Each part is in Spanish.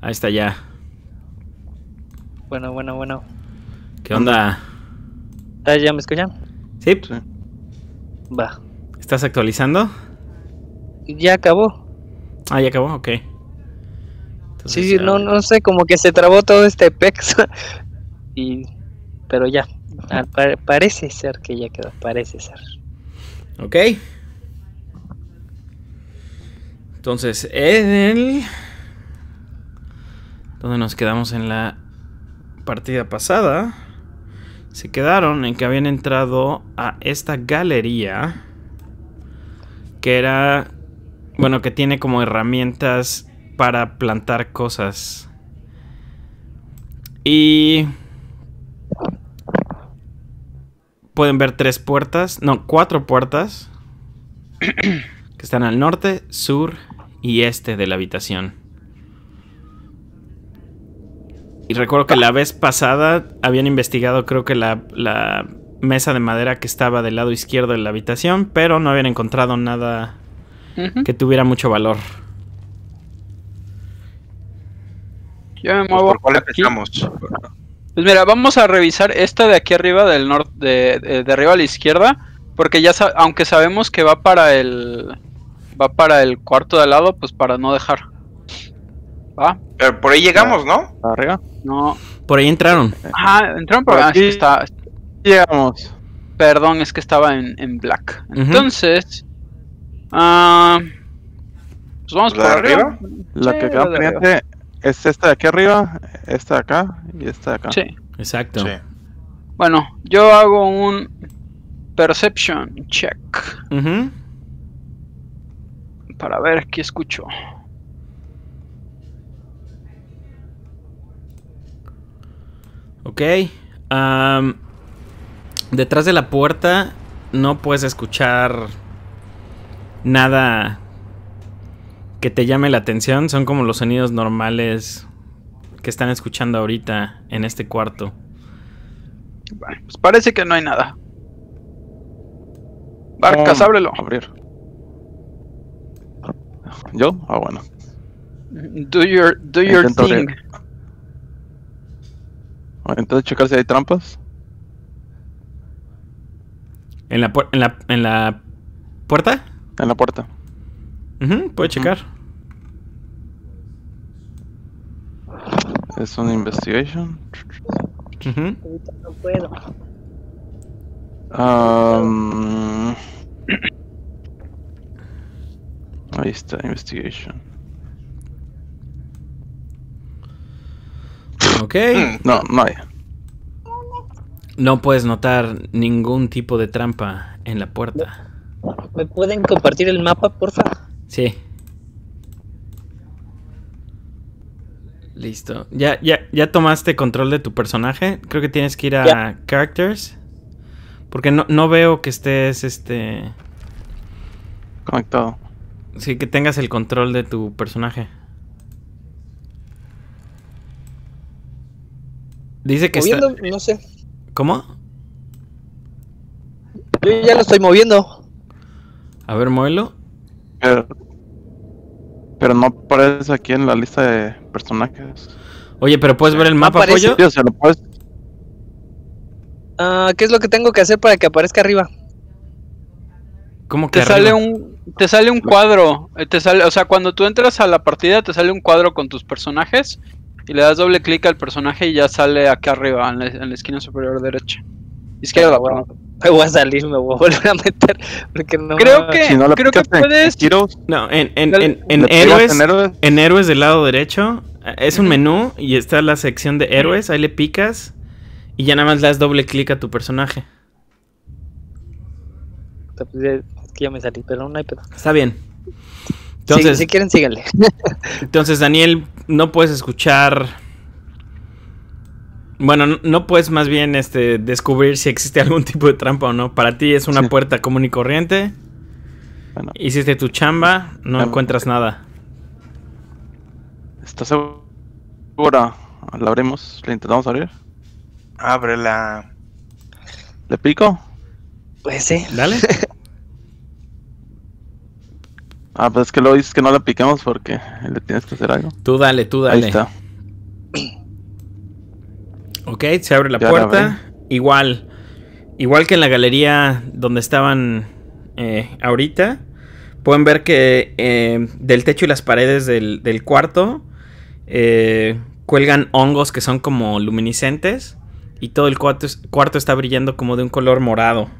Ahí está ya. Bueno, bueno, bueno. ¿Qué onda? Ah, ¿Ya me escuchan? Sí. Va. ¿Estás actualizando? Ya acabó. Ah, ya acabó, ok. Sí, sí, no, no sé, como que se trabó todo este pex. y... Pero ya, ah, parece ser que ya quedó, parece ser. Ok. Entonces, en el donde nos quedamos en la partida pasada, se quedaron en que habían entrado a esta galería que era, bueno, que tiene como herramientas para plantar cosas. Y pueden ver tres puertas, no, cuatro puertas que están al norte, sur y este de la habitación. Y recuerdo que la vez pasada habían investigado, creo que la, mesa de madera que estaba del lado izquierdo de la habitación, pero no habían encontrado nada que tuviera mucho valor. Yo me pues, muevo. ¿Por cuál empezamos? Pues mira, vamos a revisar esta de aquí arriba, del norte, de, arriba a la izquierda, porque ya, aunque sabemos que va para el, va para el cuarto de al lado, pues para no dejar. Pero por ahí llegamos, ¿no? Ah, ¿Arriba? No. Por ahí entraron. Ajá, entraron por, por Sí está, llegamos. Perdón, es que estaba en, black. Entonces. Ah, pues vamos por arriba. La que queda pendiente es esta de aquí arriba, esta de acá y esta de acá. Sí. Exacto. Bueno, yo hago un Perception check. Para ver qué escucho. Ok. detrás de la puerta no puedes escuchar nada que te llame la atención. Son como los sonidos normales que están escuchando ahorita en este cuarto. Pues parece que no hay nada. Barcas, ah. ábrelo. Abrir. ¿Yo? Ah, bueno. Do your, thing. Entonces, checar si hay trampas. ¿En la, en la, en la puerta? En la puerta. puedo puede checar. Es una investigación. Um, ahí está, investigación. Ok. No, No puedes notar ningún tipo de trampa en la puerta. ¿Me pueden compartir el mapa, por favor? Sí. Listo. Ya, ya, ya tomaste control de tu personaje. Creo que tienes que ir a Characters. Porque no, veo que estés este. Conectado. Sí, que tengas el control de tu personaje. Dice que no sé. ¿Cómo? Yo ya lo estoy moviendo. A ver, muévelo. Pero, no aparece aquí en la lista de personajes. Oye, pero puedes ver el mapa, pollo. o lo puedes... Ah, ¿Qué es lo que tengo que hacer para que aparezca arriba? ¿Cómo que te sale un te sale un cuadro, eh, te sale, o sea, cuando tú entras a la partida te sale un cuadro con tus personajes y le das doble clic al personaje y ya sale acá arriba, en la, esquina superior derecha. Izquierda, bueno. Me voy a salir, me voy a volver a meter. Porque no creo que, creo que puedes. no, en, en, en, héroes, en héroes del lado derecho eh, es un menú y está la sección de héroes. Ahí le picas y ya nada más le das doble clic a tu personaje. Es que ya me salí, pero no hay pedo. Está bien. Entonces, si quieren, síganle. entonces, Daniel, no puedes escuchar. Bueno, no, puedes más bien este, descubrir si existe algún tipo de trampa o no. Para ti es una puerta común y corriente. Hiciste tu chamba, no encuentras nada. ¿Estás segura? ¿La abrimos? ¿La intentamos abrir? Ábrela. ¿Le pico? Pues sí. Dale. Ah, pues es que lo dices que no la apliquemos porque le tienes que hacer algo. Tú dale, tú dale. Ahí está. Ok, se abre la puerta. igual. Igual que en la galería donde estaban eh, ahorita. Pueden ver que eh, del techo y las paredes del, cuarto eh, cuelgan hongos que son como luminiscentes. Y todo el cuarto está brillando como de un color morado.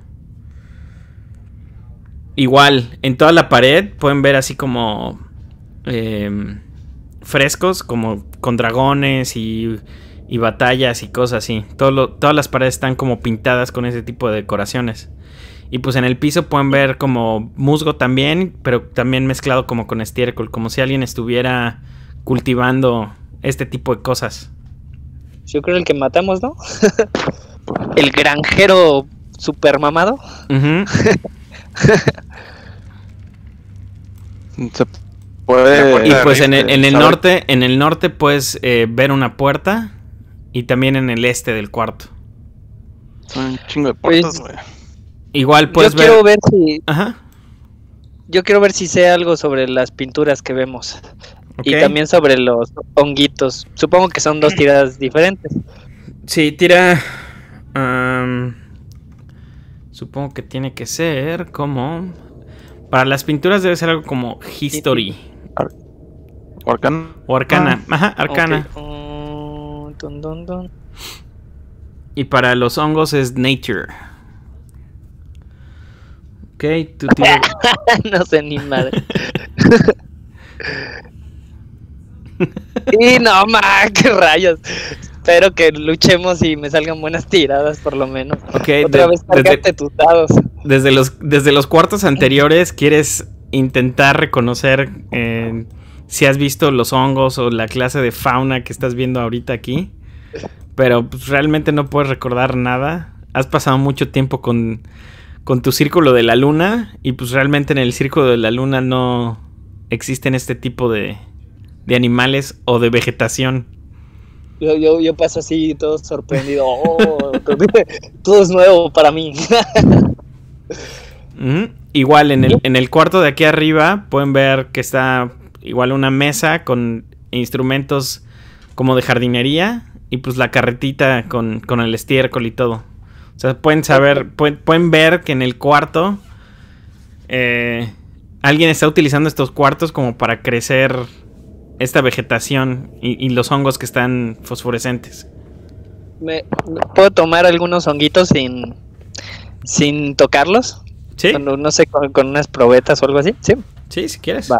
Igual, en toda la pared pueden ver así como em, frescos, como con dragones y, batallas y cosas así. todas las paredes están como pintadas con ese tipo de decoraciones. Y pues en el piso pueden ver como musgo también, pero también mezclado como con estiércol, como si alguien estuviera cultivando este tipo de cosas. Yo creo el que matamos, ¿no? el granjero super mamado. Ajá. Pues, y pues en el, pues, norte, en el norte puedes eh, ver una puerta y también en el este del cuarto. Son chingo de pues, puertas, Igual puedes yo ver... Quiero ver si... Yo quiero ver si sé algo sobre las pinturas que vemos. Y también sobre los honguitos. Supongo que son dos mm. tiradas diferentes. Sí, tira... Supongo que tiene que ser como... Para las pinturas debe ser algo como History. o Arcana. O Arcana. Ah, ajá, Arcana. Oh, y para los hongos es Nature. Ok, tú tienes... no sé ni madre. y no, ma, qué rayos espero que luchemos y me salgan buenas tiradas por lo menos. Otra vez desde, tus dados. Desde los, desde los cuartos anteriores quieres intentar reconocer eh, si has visto los hongos o la clase de fauna que estás viendo ahorita aquí. Pero pues, realmente no puedes recordar nada. Has pasado mucho tiempo con, con tu círculo de la luna y pues realmente en el círculo de la luna no existen este tipo de, de animales o de vegetación. Yo, yo, yo paso así, todo sorprendido. Oh, todo es nuevo para mí. Igual en el, en el cuarto de aquí arriba pueden ver que está igual una mesa con instrumentos como de jardinería y pues la carretita con, el estiércol y todo. O sea, pueden saber, pueden, pueden ver que en el cuarto eh, alguien está utilizando estos cuartos como para crecer esta vegetación y, los hongos que están fosforescentes. ¿Me, ¿Puedo tomar algunos honguitos sin, sin tocarlos? Sí. Con, no sé, con, unas probetas o algo así. Sí, sí si quieres. Va.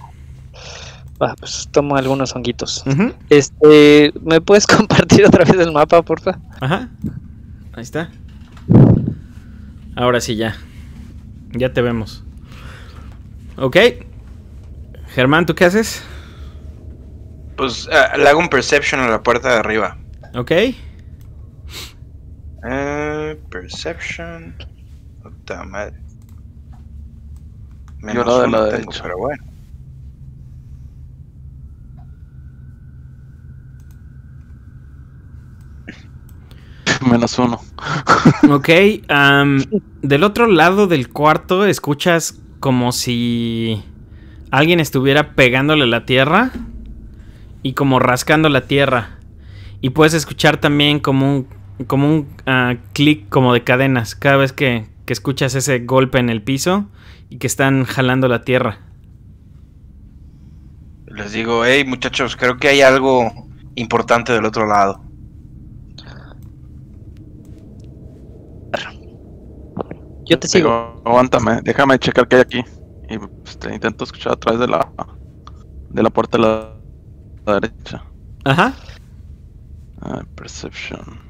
Va, pues tomo algunos honguitos. Este, ¿me puedes compartir otra vez el mapa, porfa? Ajá. Ahí está. Ahora sí ya. Ya te vemos. Ok. Germán, ¿tú qué haces? Pues eh, le hago un perception a la puerta de arriba. Ok. Eh, perception. Otra madre. Menos Yo Pero bueno. Menos uno. ok. del otro lado del cuarto escuchas como si alguien estuviera pegándole la tierra y como rascando la tierra. Y puedes escuchar también como un, como un ah, clic como de cadenas cada vez que, escuchas ese golpe en el piso y que están jalando la tierra. Les digo, hey muchachos, creo que hay algo importante del otro lado. Yo te sigo. aguántame, déjame checar qué hay aquí. Y pues, te intento escuchar a través de la de la puerta de la derecha. Ajá. Ah, Perception.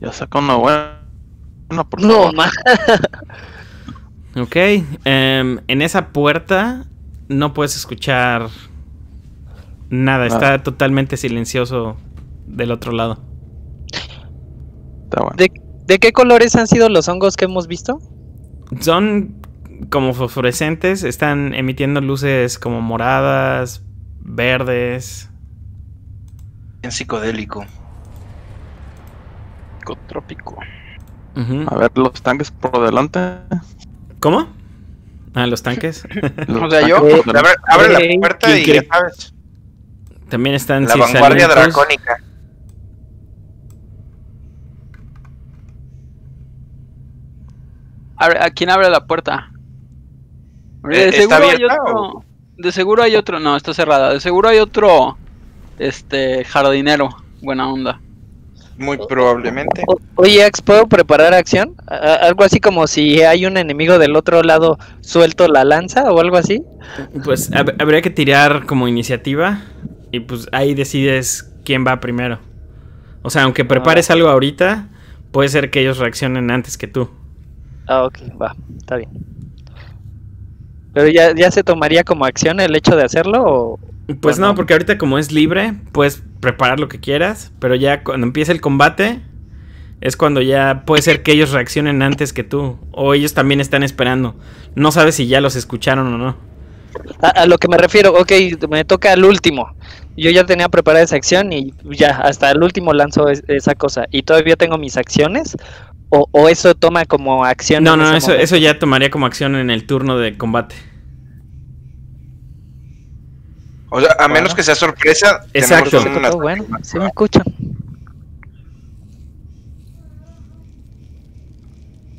Ya sacó una buena. No, ok. Em, en esa puerta no puedes escuchar nada. Está totalmente silencioso del otro lado. Está bueno. ¿De qué colores han sido los hongos que hemos visto? Son como fosforescentes, están emitiendo luces como moradas, verdes. Bien psicodélico. Psicotrópico. A ver, los tanques por delante. ¿Cómo? Ah, los tanques. o sea, yo la puerta y También están La vanguardia dracónica. ¿A quién abre la puerta? Eh, ¿Está yo, de seguro hay otro. No, está cerrada. De seguro hay otro. Este. Jardinero. Buena onda. Muy probablemente. oye, Ax, ¿puedo preparar acción? algo así como si hay un enemigo del otro lado, suelto la lanza o algo así. Pues habría que tirar como iniciativa. Y pues ahí decides quién va primero. O sea, aunque prepares ah. algo ahorita, puede ser que ellos reaccionen antes que tú. Ah, ok, va, está bien. ¿Pero ya, se tomaría como acción el hecho de hacerlo? pues no, porque ahorita como es libre, puedes preparar lo que quieras, pero ya cuando empieza el combate es cuando ya puede ser que ellos reaccionen antes que tú, o ellos también están esperando. No sabes si ya los escucharon o no. A, lo que me refiero, ok, me toca al último. Yo ya tenía preparada esa acción y ya, hasta el último lanzo esa cosa. Y todavía tengo mis acciones, o, eso toma como acción. No, no, eso, eso ya tomaría como acción en el turno de combate. O sea, a menos que sea sorpresa. Exacto. bueno, sí me escuchan.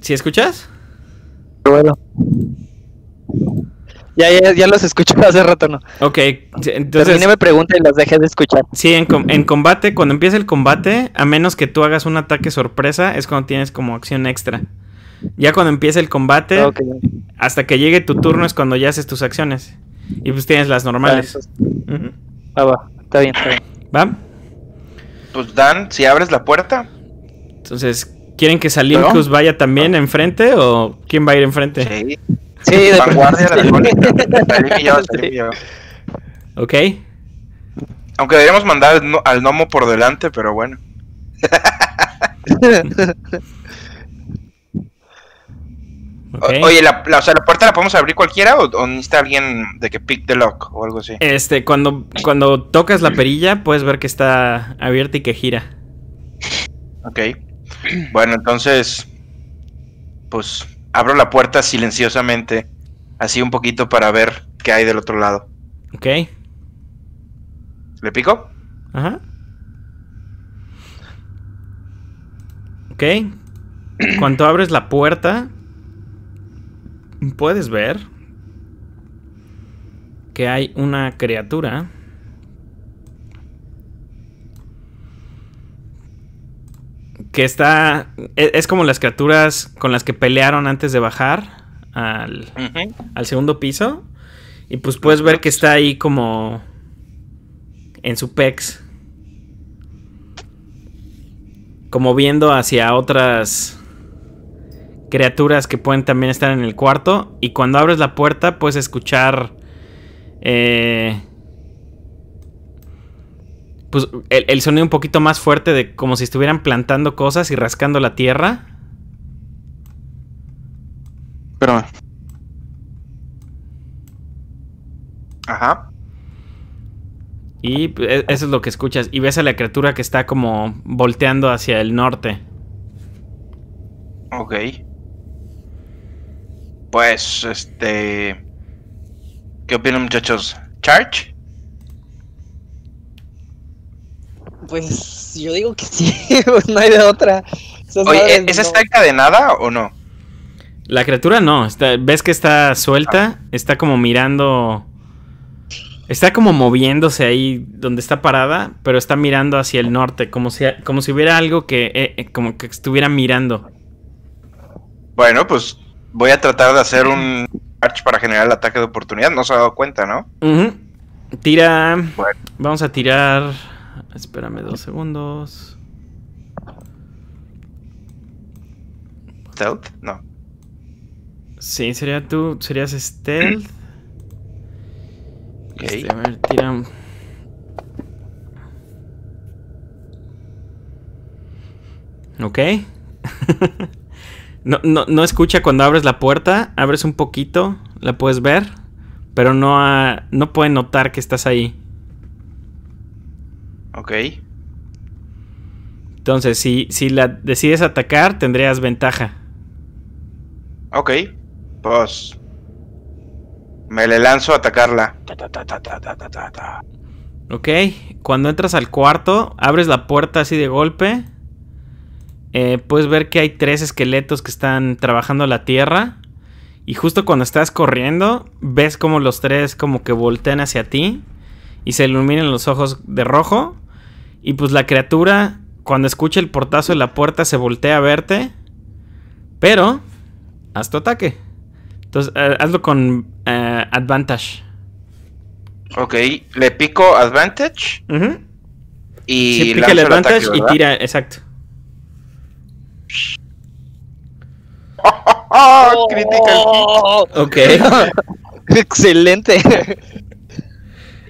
¿Sí escuchas? Bueno. Ya, ya, los escuché hace rato, ¿no? Ok, entonces... me pregunta y los dejé de escuchar. Sí, en, en, combate, cuando empieza el combate, a menos que tú hagas un ataque sorpresa, es cuando tienes como acción extra. Ya cuando empieza el combate, hasta que llegue tu turno es cuando ya haces tus acciones. Y pues tienes las normales. Ah, ah va, está bien, está bien. ¿Va? Pues Dan, si abres la puerta. Entonces, ¿quieren que Salimkus vaya también ah. enfrente o quién va a ir enfrente? Sí. Sí, de vanguardia de Ok. Aunque deberíamos mandar al, gnomo por delante, pero bueno. oye, la, o sea, ¿la puerta la podemos abrir cualquiera o, necesita alguien de que pick the lock o algo así? Este, cuando, cuando tocas la perilla puedes ver que está abierta y que gira. Ok. Bueno, entonces, pues abro la puerta silenciosamente, así un poquito para ver qué hay del otro lado. Ok. ¿Le pico? Ajá. Ok. Cuando abres la puerta, puedes ver que hay una criatura que está. E, es, como las criaturas con las que pelearon antes de bajar al, segundo piso. Y pues puedes ver que está ahí como. En su pex. Como viendo hacia otras criaturas que pueden también estar en el cuarto. Y cuando abres la puerta, puedes escuchar. Eh, pues el, sonido un poquito más fuerte de como si estuvieran plantando cosas y rascando la tierra. pero Ajá. Y e, eso es lo que escuchas. Y ves a la criatura que está como volteando hacia el norte. Ok. Pues, este... ¿Qué opinan muchachos? ¿Charge? pues yo digo que sí, pues, no hay de otra. Oye, ¿e-, ¿esa está encadenada o no? La criatura no, ves que está suelta, ah. está como mirando, está como moviéndose ahí donde está parada, pero está mirando hacia el norte, como si, como si hubiera algo que, eh, eh, como que estuviera mirando. Bueno, pues voy a tratar de hacer un arch para generar el ataque de oportunidad, no se ha dado cuenta, ¿no? Tira, vamos a tirar Espérame dos segundos. ¿Stealth? No. Sí, sería tú. Serías stealth. Ok. Este, no, no, escucha cuando abres la puerta. Abres un poquito. La puedes ver. Pero no, no puede notar que estás ahí. Ok. Entonces, si, la decides atacar, tendrías ventaja. Ok. Pues. Me le lanzo a atacarla. ok. Cuando entras al cuarto, abres la puerta así de golpe. Eh, puedes ver que hay tres esqueletos que están trabajando la tierra. Y justo cuando estás corriendo, ves como los tres como que voltean hacia ti. Y se iluminan los ojos de rojo. Y pues la criatura, cuando escucha el portazo de la puerta, se voltea a verte. Pero, haz tu ataque. Entonces, eh, hazlo con eh, advantage. Ok, le pico advantage. Y sí, pica el advantage y tira, exacto. Oh, critical Ok. Excelente.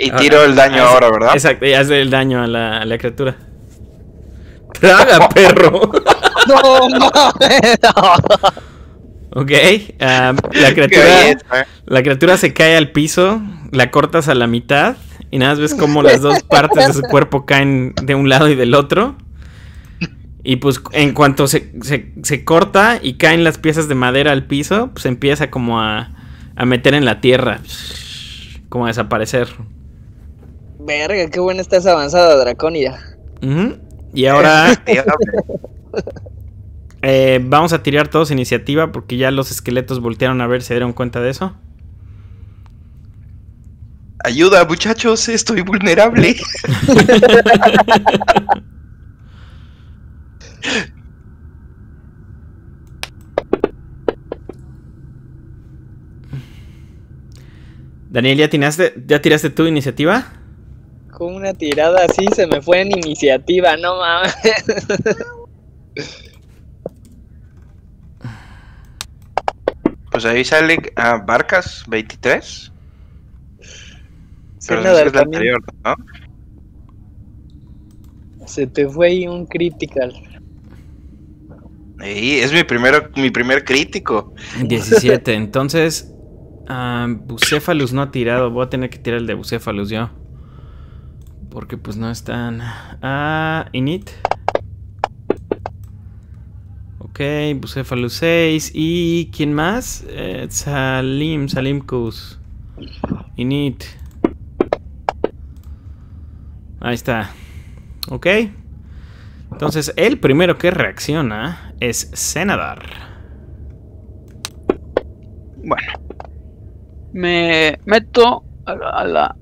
Y ah, tiro ah, el daño ah, ahora, ¿verdad? Exacto, y hace el daño a la, criatura. ¡Traga, perro! ¡No, mames! Ok, la, criatura, se cae al piso, la cortas a la mitad y nada más ves como las dos partes de su cuerpo caen de un lado y del otro. Y pues en cuanto se, corta y caen las piezas de madera al piso, pues empieza como a, a meter en la tierra, como a desaparecer. Verga, qué buena estás avanzada, Draconia. Y ahora. Eh, vamos a tirar todos iniciativa porque ya los esqueletos voltearon a ver, ¿se dieron cuenta de eso? Ayuda, muchachos, estoy vulnerable. Daniel, ¿ya ¿ya tiraste tu iniciativa? con una tirada así se me fue en iniciativa, no mames. Pues ahí sale a ah, Barcas 23. anterior, ¿no? Se te fue ahí un critical. Y es mi, primero, mi primer crítico. 17, entonces. Uh, no ha tirado, voy a tener que tirar el de Bucephalus yo. Porque pues no están. Ah, init. Ok, Bucéfalo 6. ¿Y quién más? Eh, Salim, Salimkus. Init. Ahí está. Ok. Entonces, el primero que reacciona es Senadar. Bueno. Me meto a la...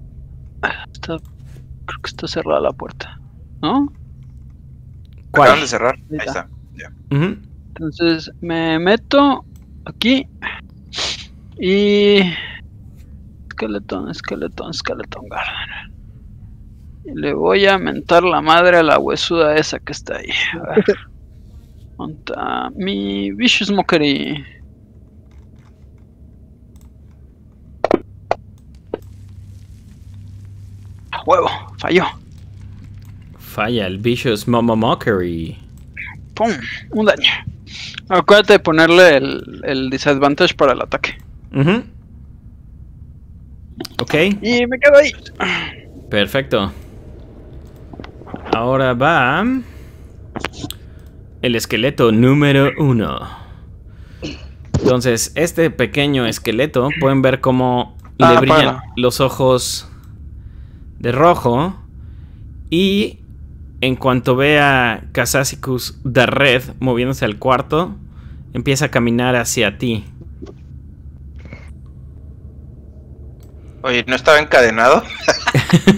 Creo que está cerrada la puerta, ¿no? ¿Cuál? Acaban de cerrar. Ahí está. Ya. Entonces me meto aquí y. Esqueletón, esqueletón, esqueletón garden. le voy a mentar la madre a la huesuda esa que está ahí. A ver. Monta mi Vicious Mockery. huevo, falló. Falla el Vicious Momo Mockery. ¡Pum! Un daño. Acuérdate de ponerle el, disadvantage para el ataque. Ok. Y me quedo ahí. Perfecto. Ahora va. El esqueleto número uno. Entonces, este pequeño esqueleto, pueden ver cómo le ah, brillan los ojos de rojo. Y en cuanto ve a Casasicus de red moviéndose al cuarto, empieza a caminar hacia ti. Oye, ¿no estaba encadenado?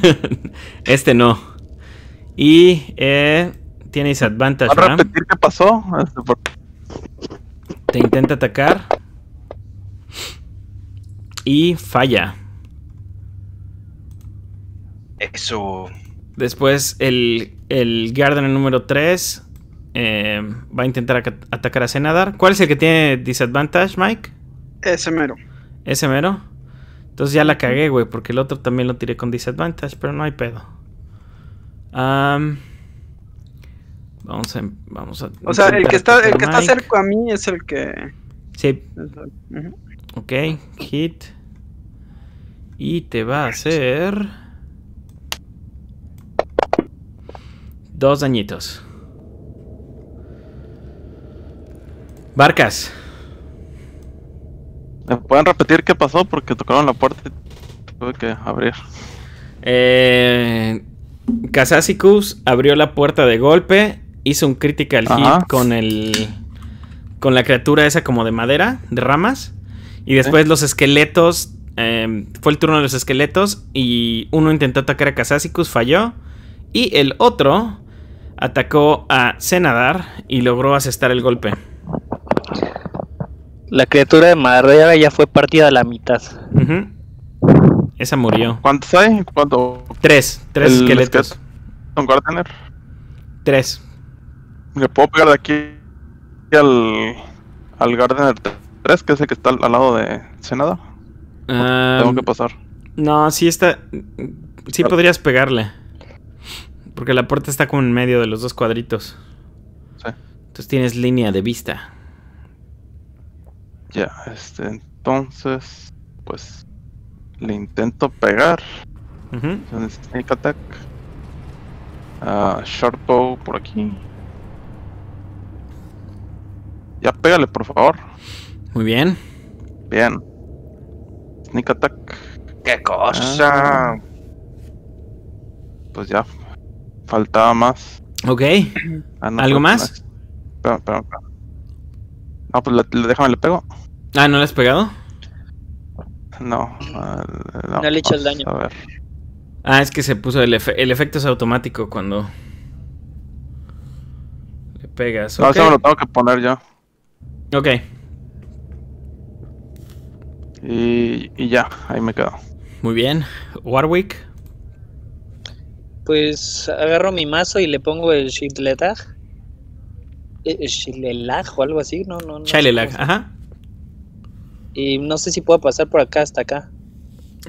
este no. Y eh, tienes advantage. ¿A repetir qué pasó? Este, Te intenta atacar. Y falla. Eso. Después el, el Gardener número 3 eh, va a intentar atacar a senadar ¿Cuál es el que tiene disadvantage, Mike? Ese mero. Ese mero. Entonces ya la cagué, güey, porque el otro también lo tiré con disadvantage, pero no hay pedo. vamos a... Em, vamos a o sea, el que está, el cerca a mí es el que... Sí. Ok, hit. Y te va a hacer... Dos dañitos. Barcas. ¿Me pueden repetir qué pasó? Porque tocaron la puerta y tuve que abrir. Eh, Kazasikus abrió la puerta de golpe. Hizo un critical hit con el. con la criatura esa como de madera, de ramas. Y después los esqueletos. Eh, fue el turno de los esqueletos. Y uno intentó atacar a Kazasikus, falló. Y el otro atacó a Senadar y logró asestar el golpe. La criatura de madera ya fue partida a la mitad. Esa murió. ¿Cuántos hay? ¿Cuánto? Tres, tres el esqueletos. ¿Son Gardener? Tres. ¿Le puedo pegar de aquí al, al Gardener 3, que es el que está al, lado de Senada? Ah, tengo que pasar. No, si está. Sí podrías pegarle. Porque la puerta está como en medio de los dos cuadritos. Sí. Entonces tienes línea de vista. Ya, este, entonces, pues le intento pegar. Sneak attack. Ah, short bow por aquí. Ya pégale, por favor. Muy bien. Bien. Sneak attack. ¡Qué cosa! Ah. pues ya Faltaba más. Ok. Ah, ¿Algo más? No, pues le, déjame, le pego. Ah, ¿no le has pegado? No. no, le he hecho el daño. A ver. Ah, es que se puso el, el efecto es automático cuando le pegas. No, eso me lo tengo que poner yo. Ok. Y, y ya, ahí me quedo. Muy bien. Warwick. Pues agarro mi mazo y le pongo el eh, el Shilelag o algo así, no, no, no. Shilelag, ajá. Y no sé si puedo pasar por acá hasta acá.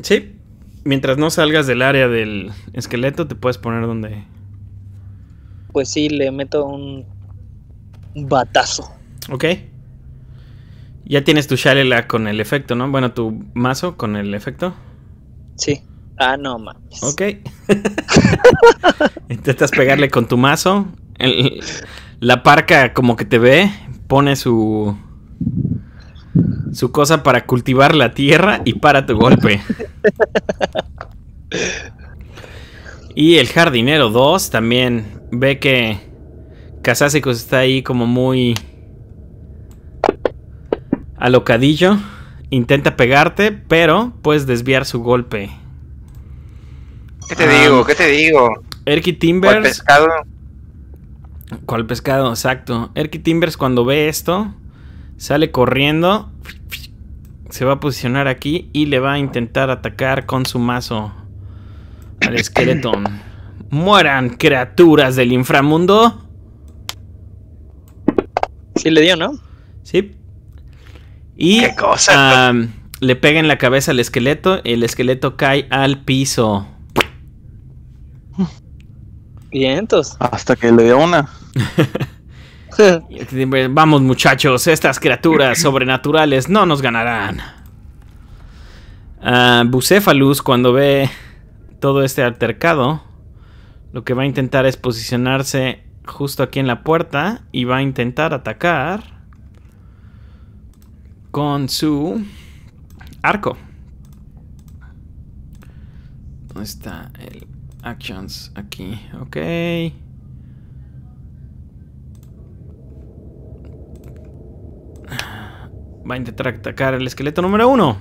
Sí. Mientras no salgas del área del esqueleto, te puedes poner donde. Pues sí, le meto un. batazo. Ok. Ya tienes tu Shalela con el efecto, ¿no? Bueno, tu mazo con el efecto. Sí. Ah, no mames. Ok. Intentas pegarle con tu mazo. la parca como que te ve, pone su su cosa para cultivar la tierra y para tu golpe. y el jardinero 2 también ve que Casásicos está ahí como muy alocadillo. Intenta pegarte, pero puedes desviar su golpe. ¿Qué te ah, digo? ¿Qué te digo? Erky Timbers. ¿Cuál pescado? ¿Cuál pescado? Exacto. Erky Timbers cuando ve esto, sale corriendo, se va a posicionar aquí y le va a intentar atacar con su mazo al esqueleto. Mueran criaturas del inframundo. Sí le dio, ¿no? Sí. Y ¿Qué cosa? Ah, le pega en la cabeza al esqueleto, el esqueleto cae al piso. Hasta que le dé una. Vamos muchachos, estas criaturas sobrenaturales no nos ganarán. Uh, ah, Bucephalus cuando ve todo este altercado, lo que va a intentar es posicionarse justo aquí en la puerta y va a intentar atacar con su arco. ¿Dónde está el actions aquí, ok. Va a intentar atacar el esqueleto número uno.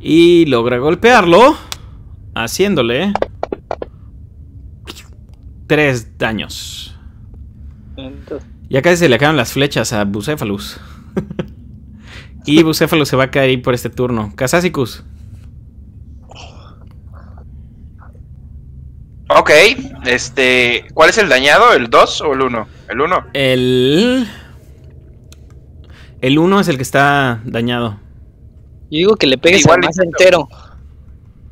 Y logra golpearlo. Haciéndole... Tres daños. Ya casi se le acaban las flechas a Bucephalus. y Bucephalus se va a caer por este turno. Casasicus. Ok, este, ¿cuál es el dañado? ¿El 2 o el 1? El 1. El... El 1 es el que está dañado. Yo digo que le pegues al más entero.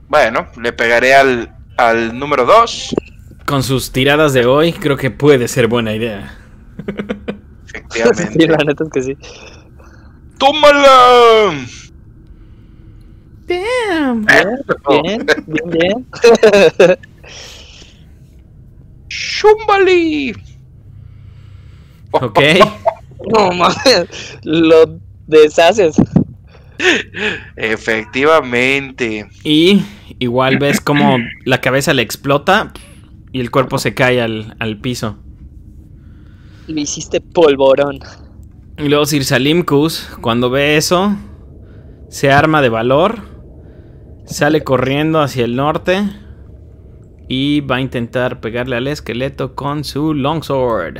Bueno, le pegaré al, al número 2. Con sus tiradas de hoy, creo que puede ser buena idea. Efectivamente. la neta es que sí. ¡Tómala! bien, bien, bien. ¡Shumbali! Ok. no mames, lo deshaces. Efectivamente. Y igual ves como la cabeza le explota y el cuerpo se cae al, piso. Lo hiciste polvorón. Y luego Sir Salimkus, cuando ve eso, se arma de valor, sale corriendo hacia el norte y va a intentar pegarle al esqueleto con su longsword.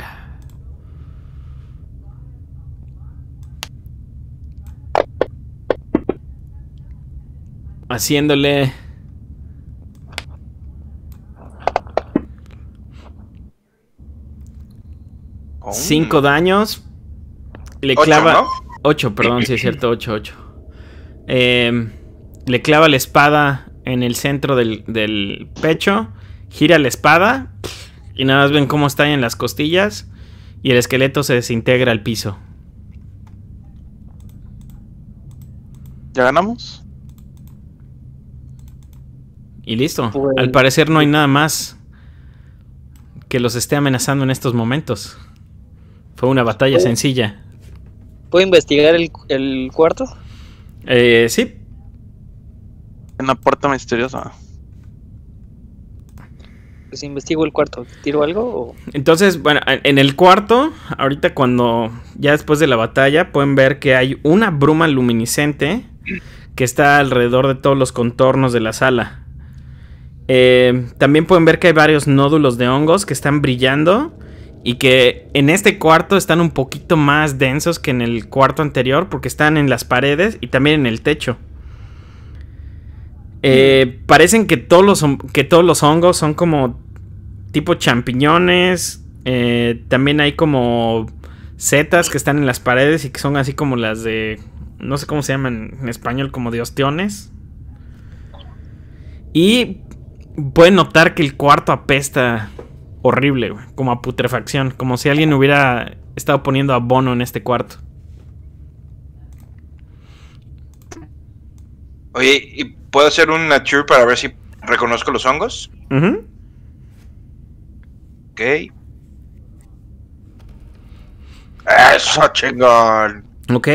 Haciéndole... Cinco daños. Le clava... ¿no? Ocho, perdón, si es cierto, ocho, ocho. Em, le clava la espada en el centro del pecho gira la espada y nada más ven cómo está en las costillas y el esqueleto se desintegra al piso. ¿Ya ganamos? Y listo. Al pues, parecer no hay nada más que los esté amenazando en estos momentos. Fue una batalla sencilla. ¿Puedo investigar el, el cuarto? Eh, sí. En la puerta misteriosa investigó investigo el cuarto. ¿Tiro algo? Entonces, bueno, en el cuarto, ahorita cuando ya después de la batalla, pueden ver que hay una bruma luminiscente que está alrededor de todos los contornos de la sala. Eh, también pueden ver que hay varios nódulos de hongos que están brillando y que en este cuarto están un poquito más densos que en el cuarto anterior porque están en las paredes y también en el techo. Eh, parecen que todos, los, que todos los hongos son como tipo champiñones. Eh, también hay como setas que están en las paredes y que son así como las de. No sé cómo se llaman en español, como de ostiones. Y pueden notar que el cuarto apesta horrible, como a putrefacción, como si alguien hubiera estado poniendo abono en este cuarto. Oye, ¿y puedo hacer un nature para ver si reconozco los hongos? Ajá. Ok. ¡Eso, chingón! Ok.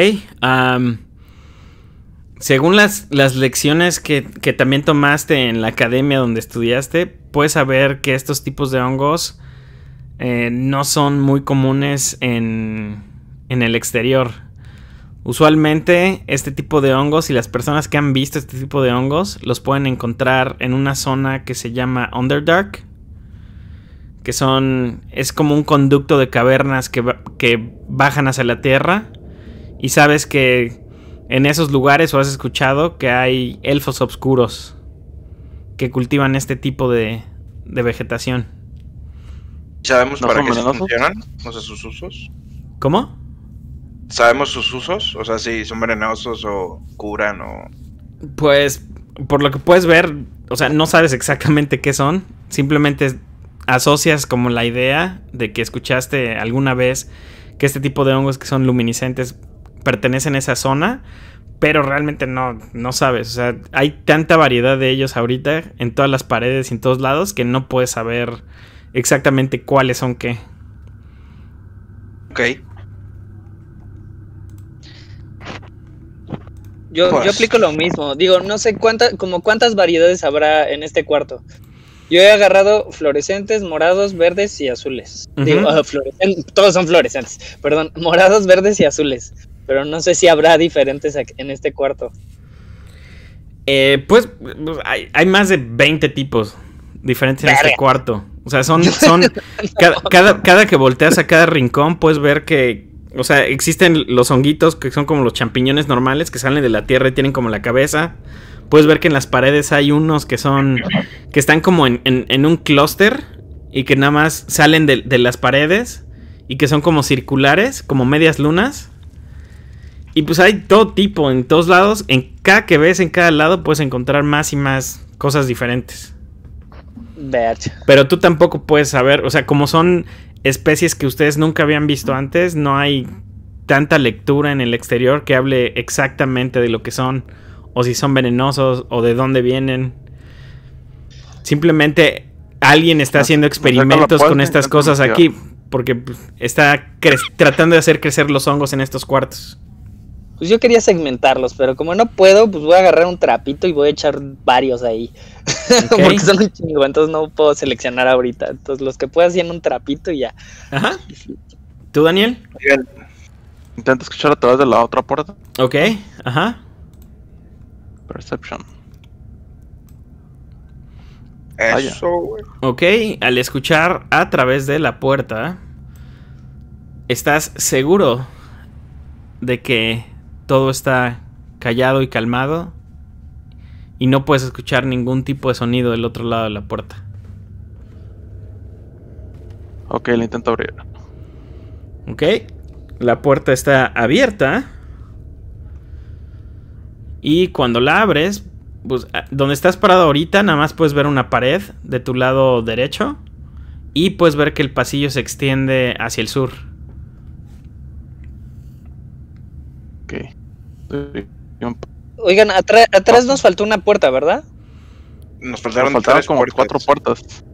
según las, lecciones que, también tomaste en la academia donde estudiaste, puedes saber que estos tipos de hongos eh, no son muy comunes en, en el exterior. Usualmente este tipo de hongos y las personas que han visto este tipo de hongos los pueden encontrar en una zona que se llama Underdark, que son, es como un conducto de cavernas que, que bajan hacia la tierra y sabes que en esos lugares o has escuchado que hay elfos oscuros que cultivan este tipo de, de vegetación. ¿Sabemos para qué funcionan? ¿O sea, sus usos. ¿Cómo? ¿Sabemos sus usos? O sea, si son venenosos o curan o... Pues, por lo que puedes ver, o sea, no sabes exactamente qué son. Simplemente asocias como la idea de que escuchaste alguna vez que este tipo de hongos que son luminiscentes pertenecen a esa zona, pero realmente no, no sabes. O sea, hay tanta variedad de ellos ahorita en todas las paredes y en todos lados que no puedes saber exactamente cuáles son qué. Ok. Yo, yo pues. aplico lo mismo. Digo, no sé cuántas, como cuántas variedades habrá en este cuarto. Yo he agarrado fluorescentes, morados, verdes y azules. Ah, todos son fluorescentes, perdón, morados, verdes y azules. Pero no sé si habrá diferentes en este cuarto. Eh, pues, pues hay, más de 20 tipos diferentes en este cuarto. O sea, son. son cada, cada, cada, que volteas a cada rincón, puedes ver que. O sea, existen los honguitos que son como los champiñones normales que salen de la tierra y tienen como la cabeza puedes ver que en las paredes hay unos que son, que están como en, un clúster y que nada más salen de, de, las paredes y que son como circulares, como medias lunas. Y pues hay todo tipo, en todos lados, en cada que ves, en cada lado puedes encontrar más y más cosas diferentes. Pero tú tampoco puedes saber, o sea, como son especies que ustedes nunca habían visto antes, no hay tanta lectura en el exterior que hable exactamente de lo que son o si son venenosos o de dónde vienen. Simplemente alguien está haciendo experimentos con estas cosas aquí porque pues, está tratando de hacer crecer los hongos en estos cuartos. Pues yo quería segmentarlos, pero como no puedo, pues voy a agarrar un trapito y voy a echar varios ahí. porque son un chingo, entonces no puedo seleccionar ahorita. Entonces los que pueda en un trapito y ya. Ajá. ¿Tú, Daniel? Intento escuchar a través de la otra puerta. Ok, ajá. Perception. Eso, Ok, al escuchar a través de la puerta, ¿estás seguro de que todo está callado y calmado? Y no puedes escuchar ningún tipo de sonido del otro lado de la puerta. Ok, le intento abrir. Ok, la puerta está abierta. Y cuando la abres, pues, ah, donde estás parado ahorita, nada más puedes ver una pared de tu lado derecho. Y puedes ver que el pasillo se extiende hacia el sur. Ok. Oigan, atrás nos faltó una puerta, ¿verdad? Nos faltaron, como cuatro puertas.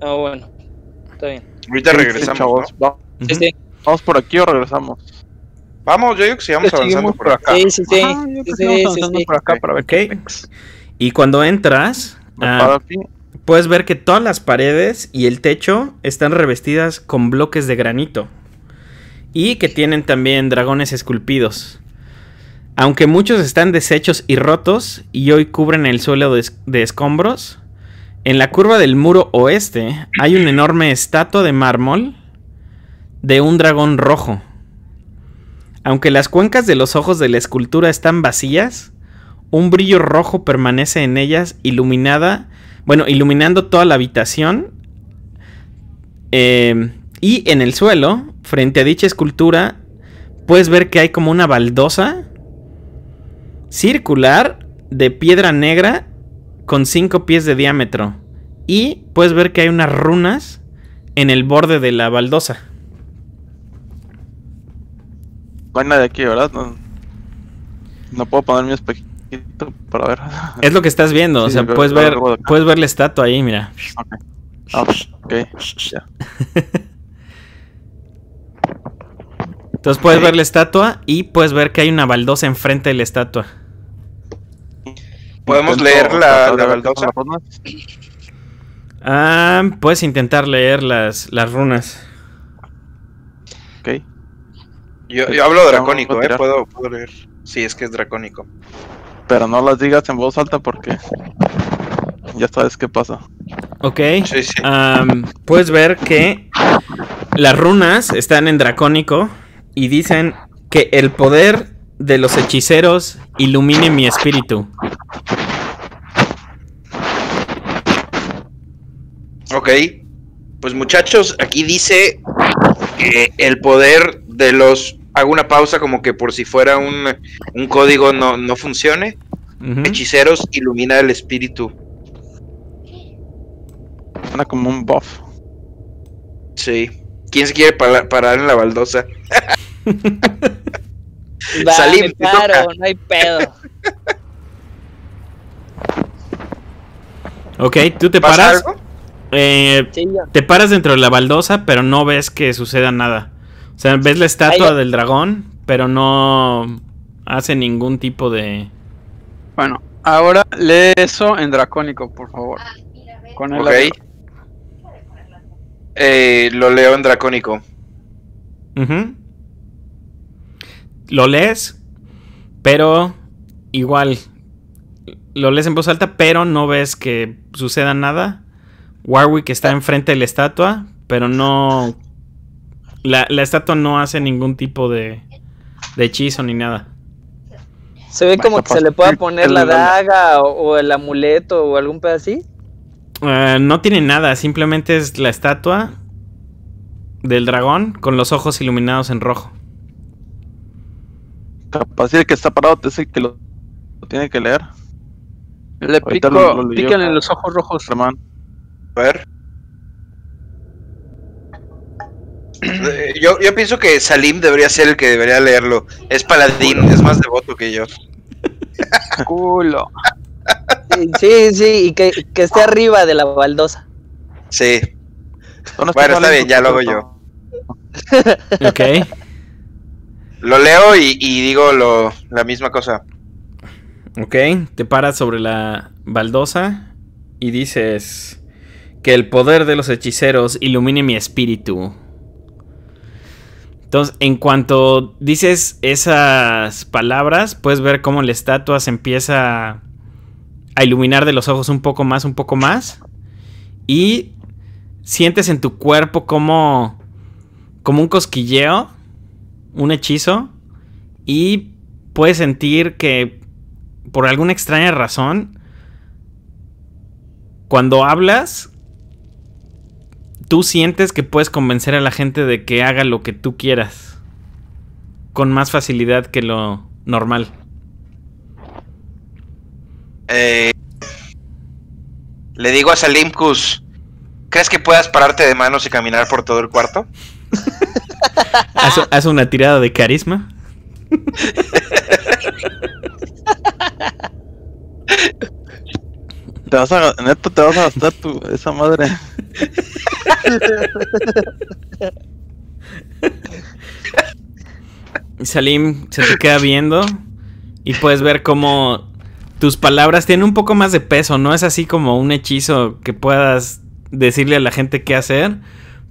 Ah, bueno. Está bien. Ahorita regresamos. ¿Vamos por aquí o regresamos? Vamos, yo avanzando por acá. Sí, sí, sí. por acá para ver Y cuando entras, ah, puedes ver que todas las paredes y el techo están revestidas con bloques de granito. Y que tienen también dragones esculpidos. Aunque muchos están deshechos y rotos y hoy cubren el suelo de, de escombros, en la curva del muro oeste hay una enorme estatua de mármol de un dragón rojo aunque las cuencas de los ojos de la escultura están vacías, un brillo rojo permanece en ellas, iluminada, bueno, iluminando toda la habitación. Eh, y en el suelo, frente a dicha escultura, puedes ver que hay como una baldosa circular de piedra negra con 5 pies de diámetro. Y puedes ver que hay unas runas en el borde de la baldosa. No hay aquí, ¿verdad? No, puedo poner mi espejito para ver. Es lo que estás viendo, o sea, puedes ver, puedes ver la estatua ahí, mira. Ah, Entonces puedes ver la estatua y puedes ver que hay una baldosa enfrente de la estatua. ¿Podemos leer la, baldosa? Ah, puedes intentar leer las, las runas. Yo, hablo dracónico, ¿eh? Puedo, leer. Sí, es que es dracónico. Pero no las digas en voz alta porque ya sabes qué pasa. Ok. Sí, puedes ver que las runas están en dracónico y dicen que el poder de los hechiceros ilumine mi espíritu. Ok. Pues muchachos, aquí dice que el poder de los hago una pausa como que por si fuera un, código no, no funcione. Hechiceros ilumina el espíritu. Suena como un buff. Sí. ¿Quién se quiere parar en la baldosa? Salí claro, no hay pedo. ok, tú te paras. Eh, te paras dentro de la baldosa, pero no ves que suceda nada. O sea, ves la estatua del dragón, pero no hace ningún tipo de... Bueno, ahora lee eso en dracónico, por favor. Ah, Con el eh, lo leo en dracónico. Lo lees, pero igual. Lo lees en voz alta, pero no ves que suceda nada. Warwick está enfrente de la estatua, pero no la, la estatua no hace ningún tipo de, hechizo ni nada. Se ve como que se le pueda poner la daga o, el amuleto o algún pedacito. Eh, no tiene nada, simplemente es la estatua del dragón con los ojos iluminados en rojo. Capaz que está parado te que lo, tiene que leer. Le en los ojos rojos. ver. yo, pienso que Salim debería ser el que debería leerlo. Es paladín, es más devoto que yo. Culo. Sí, sí, y que, esté arriba de la baldosa. Sí. bueno, está bien, ya lo hago yo. Ok. Lo leo y, digo lo, la misma cosa. Ok, te paras sobre la baldosa y dices que el poder de los hechiceros ilumine mi espíritu entonces, en cuanto dices esas palabras, puedes ver cómo la estatua se empieza a iluminar de los ojos un poco más, un poco más. Y sientes en tu cuerpo como, como un cosquilleo, un hechizo. Y puedes sentir que, por alguna extraña razón, cuando hablas, tú sientes que puedes convencer a la gente de que haga lo que tú quieras con más facilidad que lo normal. Eh, le digo a Salimkus, ¿crees que puedas pararte de manos y caminar por todo el cuarto? haz una tirada de carisma. Te vas a, te gastar esa madre. Salim se te queda viendo y puedes ver cómo tus palabras tienen un poco más de peso. No es así como un hechizo que puedas decirle a la gente qué hacer,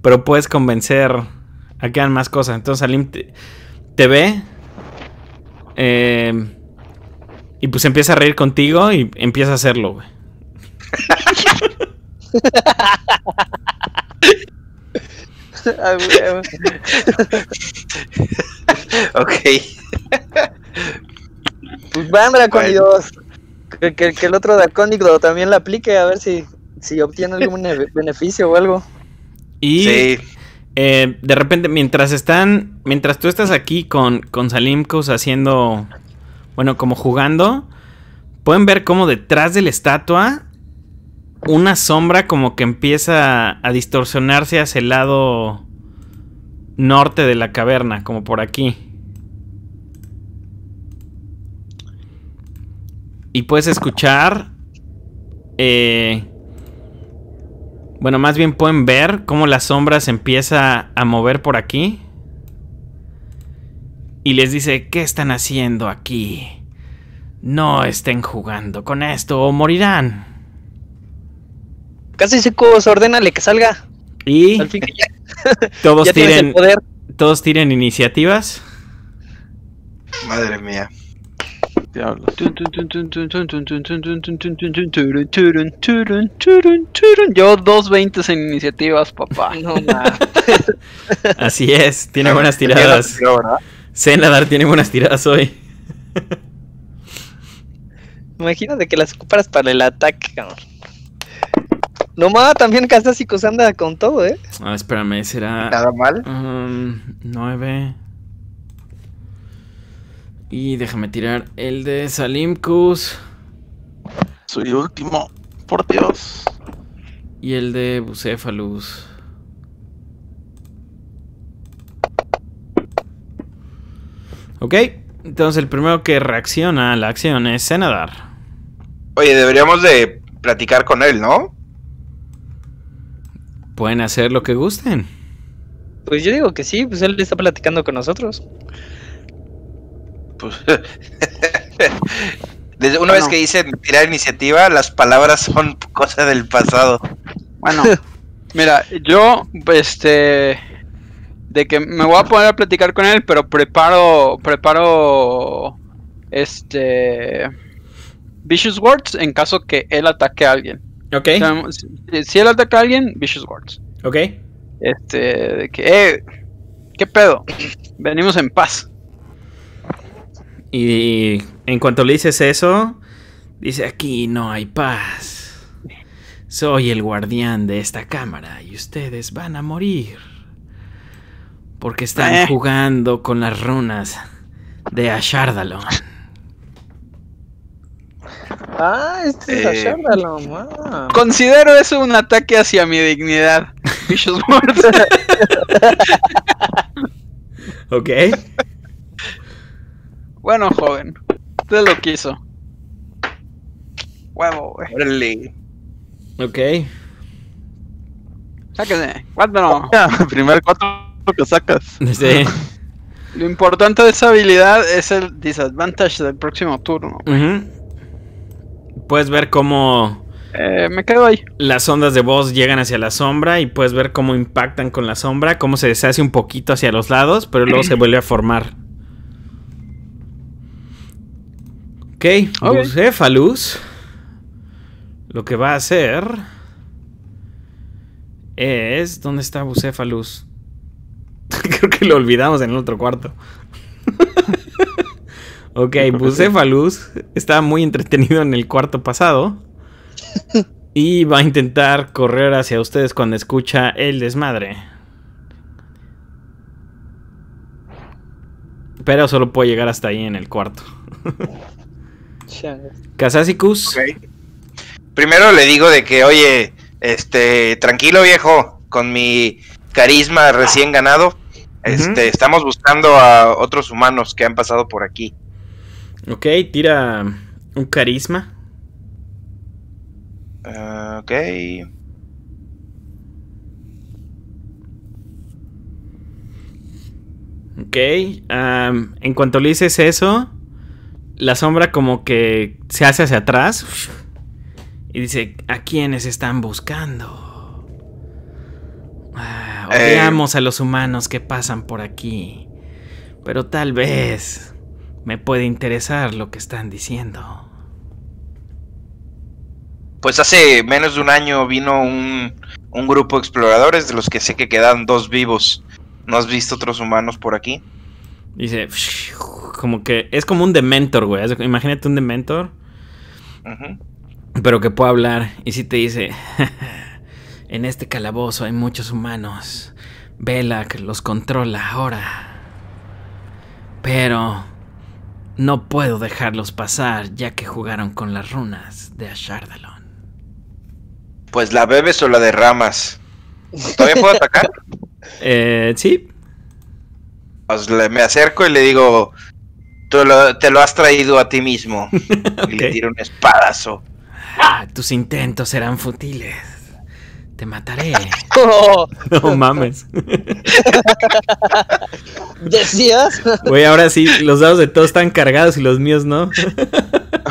pero puedes convencer a que hagan más cosas. Entonces Salim te, ve eh, y pues empieza a reír contigo y empieza a hacerlo, güey ok. Pues van, con Que, que, el otro Dracónido también la aplique, a ver si, si obtiene algún beneficio o algo. Y eh, de repente, mientras están, mientras tú estás aquí con, con Salimcos haciendo, bueno, como jugando, pueden ver como detrás de la estatua una sombra como que empieza a distorsionarse hacia el lado norte de la caverna, como por aquí. Y puedes escuchar... Eh, bueno, más bien pueden ver cómo la sombra se empieza a mover por aquí. Y les dice, ¿qué están haciendo aquí? No estén jugando con esto o morirán casi seco, ordénale que salga. Y todos tienen todos tiren iniciativas. Madre mía. Yo dos veintes en iniciativas, papá. Así es, tiene buenas tiradas. Sé nadar, tiene buenas tiradas hoy. Imagínate que las ocuparas para el ataque, cabrón. No mada también cosas anda con todo, ¿eh? Ah, espérame, será. Nada mal. Um, nueve. Y déjame tirar el de Salimcus. Soy último, por Dios. Y el de Bucephalus. Ok, entonces el primero que reacciona a la acción es Senadar. Oye, deberíamos de platicar con él, ¿no? pueden hacer lo que gusten. Pues yo digo que sí, pues él está platicando con nosotros. Pues. Desde una vez que dice tirar iniciativa, las palabras son cosas del pasado. Bueno, mira, yo, este. De que me voy a poner a platicar con él, pero preparo. Preparo. Este. Vicious Words en caso que él ataque a alguien. Ok. si él ataca a alguien, Vicious Words. Ok. Este, de que, eh, ¿qué pedo? Venimos en paz. Y en cuanto le dices eso, dice, aquí no hay paz. Soy el guardián de esta cámara y ustedes van a morir. Porque están eh. jugando con las runas de Ashardalon. Ah, este es eh, la Considero eso un ataque hacia mi dignidad. Bichos muertos. ok. Bueno, joven. Usted lo quiso. Huevo, güey. Órale. Ok. Sáquese. Cuatro. Ah, primer cuatro que sacas. Sí. Lo importante de esa habilidad es el disadvantage del próximo turno. Puedes ver cómo... Eh, me quedo ahí. Las ondas de voz llegan hacia la sombra y puedes ver cómo impactan con la sombra, cómo se deshace un poquito hacia los lados, pero luego se vuelve a formar. Ok, Bucefalus lo que va a hacer es... ¿Dónde está Bucephalus? Creo que lo olvidamos en el otro cuarto. Ok, Bucefalus está muy entretenido en el cuarto pasado. Y va a intentar correr hacia ustedes cuando escucha el desmadre. Pero solo puede llegar hasta ahí en el cuarto. Casasicus. Primero le digo de que, oye, este, tranquilo viejo, con mi carisma recién ganado, este, estamos buscando a otros humanos que han pasado por aquí. Ok, tira un carisma. Eh, ok. Ok. en cuanto le dices eso, la sombra como que se hace hacia atrás y dice, ¿a quiénes están buscando? veamos ah, eh. a los humanos que pasan por aquí, pero tal vez me puede interesar lo que están diciendo. Pues hace menos de un año vino un, un grupo de exploradores de los que sé que quedan dos vivos. ¿No has visto otros humanos por aquí? Dice, como que es como un dementor, güey. Imagínate un dementor. Pero que puede hablar. Y si te dice, en este calabozo hay muchos humanos. que los controla ahora. Pero no puedo dejarlos pasar ya que jugaron con las runas de Ashardalon. Pues la bebes o la derramas. ¿Todavía puedo atacar? Eh, sí. Pues, me acerco y le digo, te lo has traído a ti mismo. Y le tiro un espadazo. Ah, tus intentos serán futiles. Te mataré. Oh. No mames. ¿Decías? Güey, ahora sí, los dados de todos están cargados y los míos no.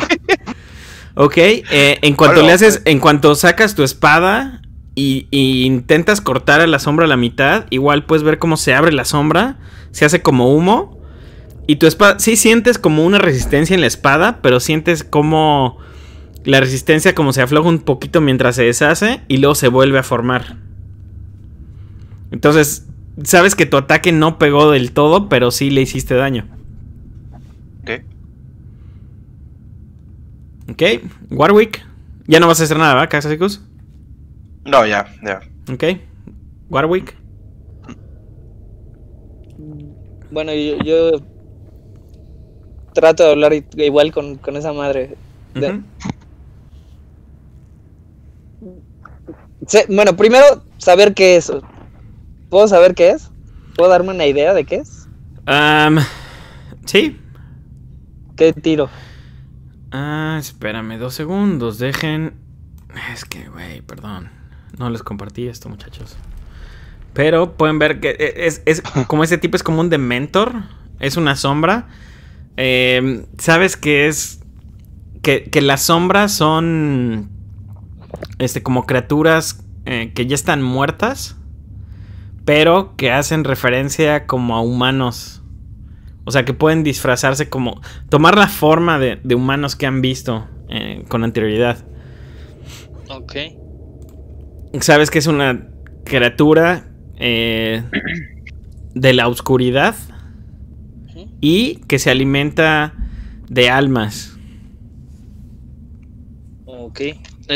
ok, eh, en cuanto le haces, pues- en cuanto sacas tu espada e intentas cortar a la sombra a la mitad, igual puedes ver cómo se abre la sombra, se hace como humo. Y tu espada, sí sientes como una resistencia en la espada, pero sientes como la resistencia como se afloja un poquito mientras se deshace y luego se vuelve a formar. Entonces, sabes que tu ataque no pegó del todo, pero sí le hiciste daño. Ok. Ok, Warwick. Ya no vas a hacer nada, ¿verdad, Casasicus? No, ya, ya. Ok, Warwick. Bueno, yo, trato de hablar igual con, esa madre. bueno, primero, saber qué es. ¿Puedo saber qué es? ¿Puedo darme una idea de qué es? sí. ¿Qué tiro? Ah, espérame dos segundos. Dejen. Es que, güey, perdón. No les compartí esto, muchachos. Pero pueden ver que e, es, como ese tipo es como un dementor. Es una sombra. Em, Sabes qué es. Que, que las sombras son este, como criaturas eh, que ya están muertas, pero que hacen referencia como a humanos. O sea, que pueden disfrazarse como... tomar la forma de, humanos que han visto eh, con anterioridad. Ok. Sabes que es una criatura eh, de la oscuridad y que se alimenta de almas. Ok.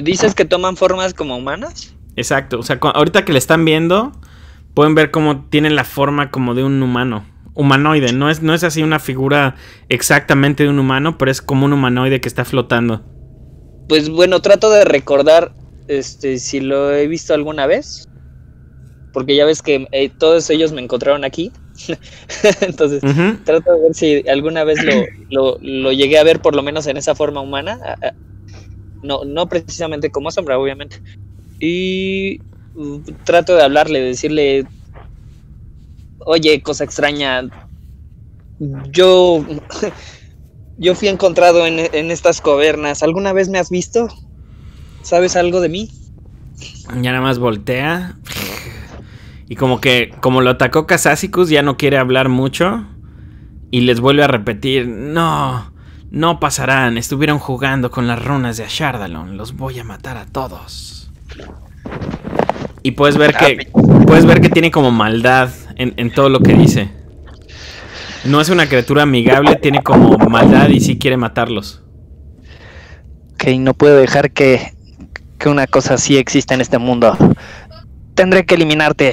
¿Dices que toman formas como humanas? Exacto, o sea, ahorita que le están viendo, pueden ver cómo tienen la forma como de un humano. Humanoide, no es, no es así una figura exactamente de un humano, pero es como un humanoide que está flotando. Pues bueno, trato de recordar este, si lo he visto alguna vez. Porque ya ves que eh, todos ellos me encontraron aquí. Entonces, trato de ver si alguna vez lo, lo, llegué a ver, por lo menos en esa forma humana no, no precisamente como sombra, obviamente. Y mm, trato de hablarle, de decirle, oye, cosa extraña, yo, yo fui encontrado en, estas cavernas ¿alguna vez me has visto? ¿Sabes algo de mí? Ya nada más voltea. Y como que, como lo atacó Casasicus, ya no quiere hablar mucho. Y les vuelve a repetir, no, no pasarán, estuvieron jugando con las runas de Ashardalon. Los voy a matar a todos. Y puedes ver que puedes ver que tiene como maldad en, todo lo que dice. No es una criatura amigable, tiene como maldad y sí quiere matarlos. Ok, no puedo dejar que, una cosa así exista en este mundo. Tendré que eliminarte.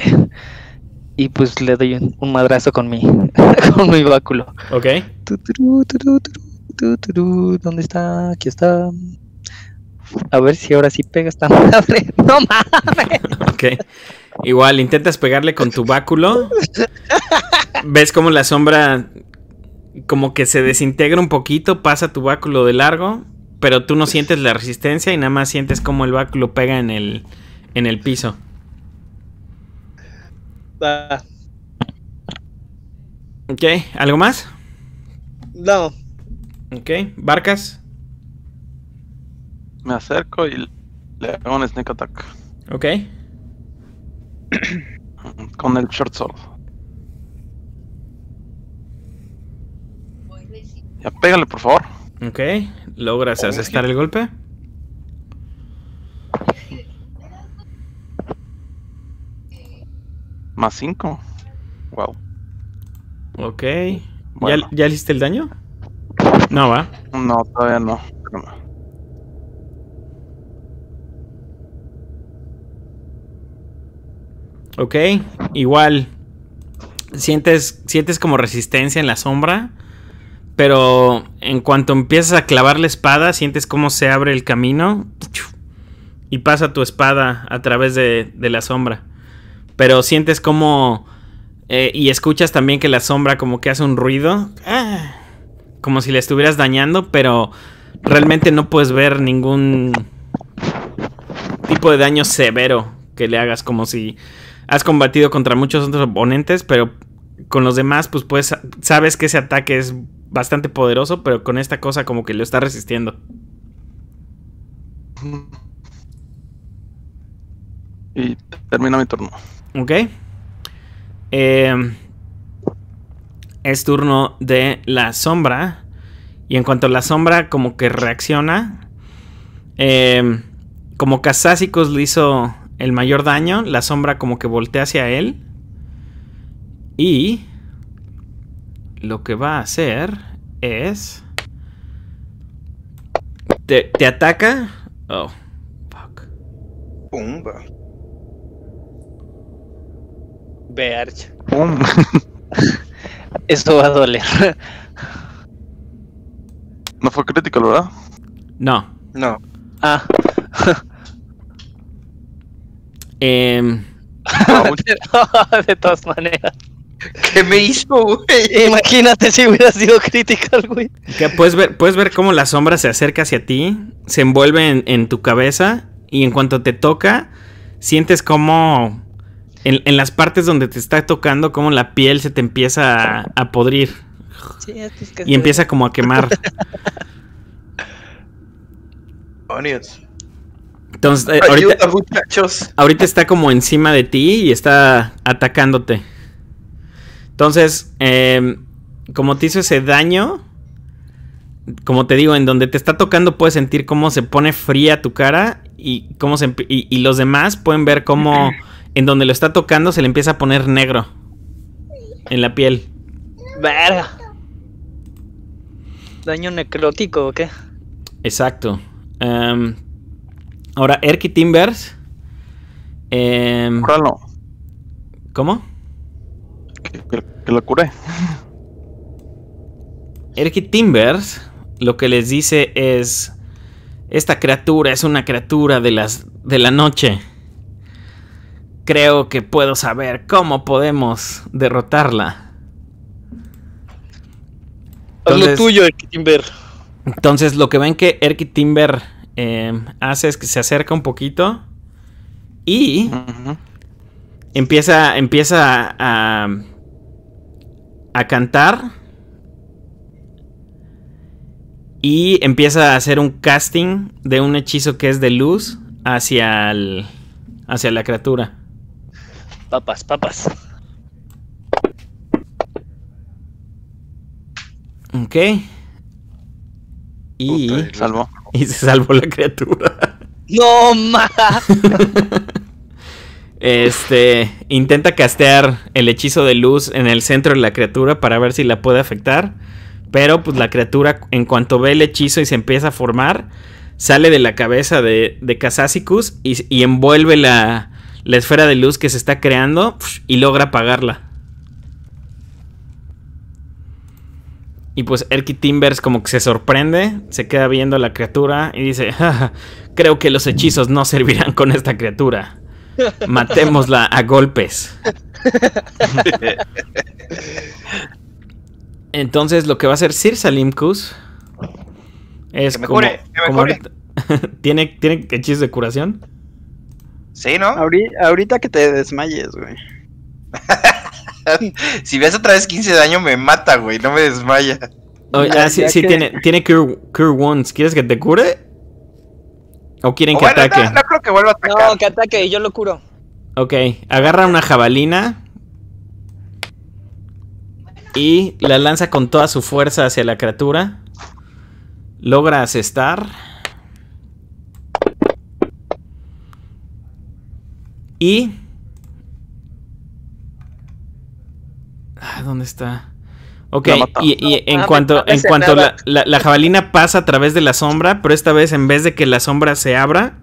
Y pues le doy un, madrazo con mi, con mi báculo. Ok. ¿Dónde está? Aquí está. A ver si ahora sí pega esta madre. No mames. ok. Igual, intentas pegarle con tu báculo. Ves como la sombra como que se desintegra un poquito, pasa tu báculo de largo, pero tú no sientes la resistencia y nada más sientes como el báculo pega en el, en el piso. Ah. Ok, ¿algo más? No, Ok, ¿barcas? Me acerco y le hago un sneak attack. Ok. Con el short sword. Ya pégale, por favor. Ok, logras asestar el golpe. Más 5. Wow. Ok. ¿Ya, ¿Ya hiciste el daño? No, va. No, todavía no. Ok, igual. Sientes, sientes como resistencia en la sombra. Pero en cuanto empiezas a clavar la espada, sientes cómo se abre el camino. Y pasa tu espada a través de, de la sombra. Pero sientes como... Eh, y escuchas también que la sombra como que hace un ruido. ¡ah! como si le estuvieras dañando, pero realmente no puedes ver ningún tipo de daño severo que le hagas, como si has combatido contra muchos otros oponentes, pero con los demás, pues, puedes... sabes que ese ataque es bastante poderoso, pero con esta cosa como que lo está resistiendo. Y termina mi turno. Ok. Eh, es turno de la sombra. Y en cuanto a la sombra, como que reacciona. Em, como Casásicos le hizo el mayor daño, la sombra como que voltea hacia él. Y lo que va a hacer es... Te, ataca. Oh, fuck. Pumba. Pumba. Esto va a doler. no fue crítico, ¿verdad? No. No. Ah. Em, de todas maneras. ¿Qué me hizo, güey? Imagínate si hubiera sido critical, güey. Puedes ver, puedes ver cómo la sombra se acerca hacia ti, se envuelve en tu cabeza y en cuanto te toca, sientes como en, las partes donde te está tocando, como la piel se te empieza a, podrir. y empieza como a quemar. Onions. Entonces, eh, ahorita, ahorita está como encima de ti y está atacándote. Entonces, em, como te hizo ese daño, como te digo, en donde te está tocando puedes sentir cómo se pone fría tu cara y, cómo y los demás pueden ver cómo... en donde lo está tocando se le empieza a poner negro en la piel. Verga. ¿Daño necrótico o qué? Exacto. Em, ahora, Erky Timbers. ...eh... ¿Cómo? Que, que lo curé. Erky Timbers lo que les dice es: Esta criatura es una criatura de, las, de la noche. Creo que puedo saber cómo podemos derrotarla. lo tuyo, Erky Timber. Entonces, lo que ven que Erky Timber eh, hace es que se acerca un poquito y empieza, empieza a, a cantar y empieza a hacer un casting de un hechizo que es de luz hacia, hacia la criatura. Papas, papas. Ok. Y Salvo. Y se salvó la criatura. No ma. este intenta castear el hechizo de luz en el centro de la criatura para ver si la puede afectar. Pero pues la criatura en cuanto ve el hechizo y se empieza a formar, sale de la cabeza de, de Casasicus y envuelve la, la esfera de luz que se está creando y logra apagarla. Y pues Erky Timbers como que se sorprende, se queda viendo a la criatura y dice, creo que los hechizos no servirán con esta criatura. Matémosla a golpes. Entonces lo que va a hacer Sir Salimcus es como, tiene tiene hechizos de curación. Sí, ¿no? Ahorita, que te desmayes, güey. si ves otra vez 15 de daño, me mata, güey. No me desmaya. Oh, sí, tiene, cure, Wounds. ¿Quieres que te cure? ¿O quieren que ataque? No, que ataque y yo lo curo. Ok, agarra una jabalina. Y la lanza con toda su fuerza hacia la criatura. Logra asestar. Y... Ah, ¿Dónde está? Ok, y, en cuanto, en cuanto la, la, jabalina pasa a través de la sombra, pero esta vez en vez de que la sombra se abra,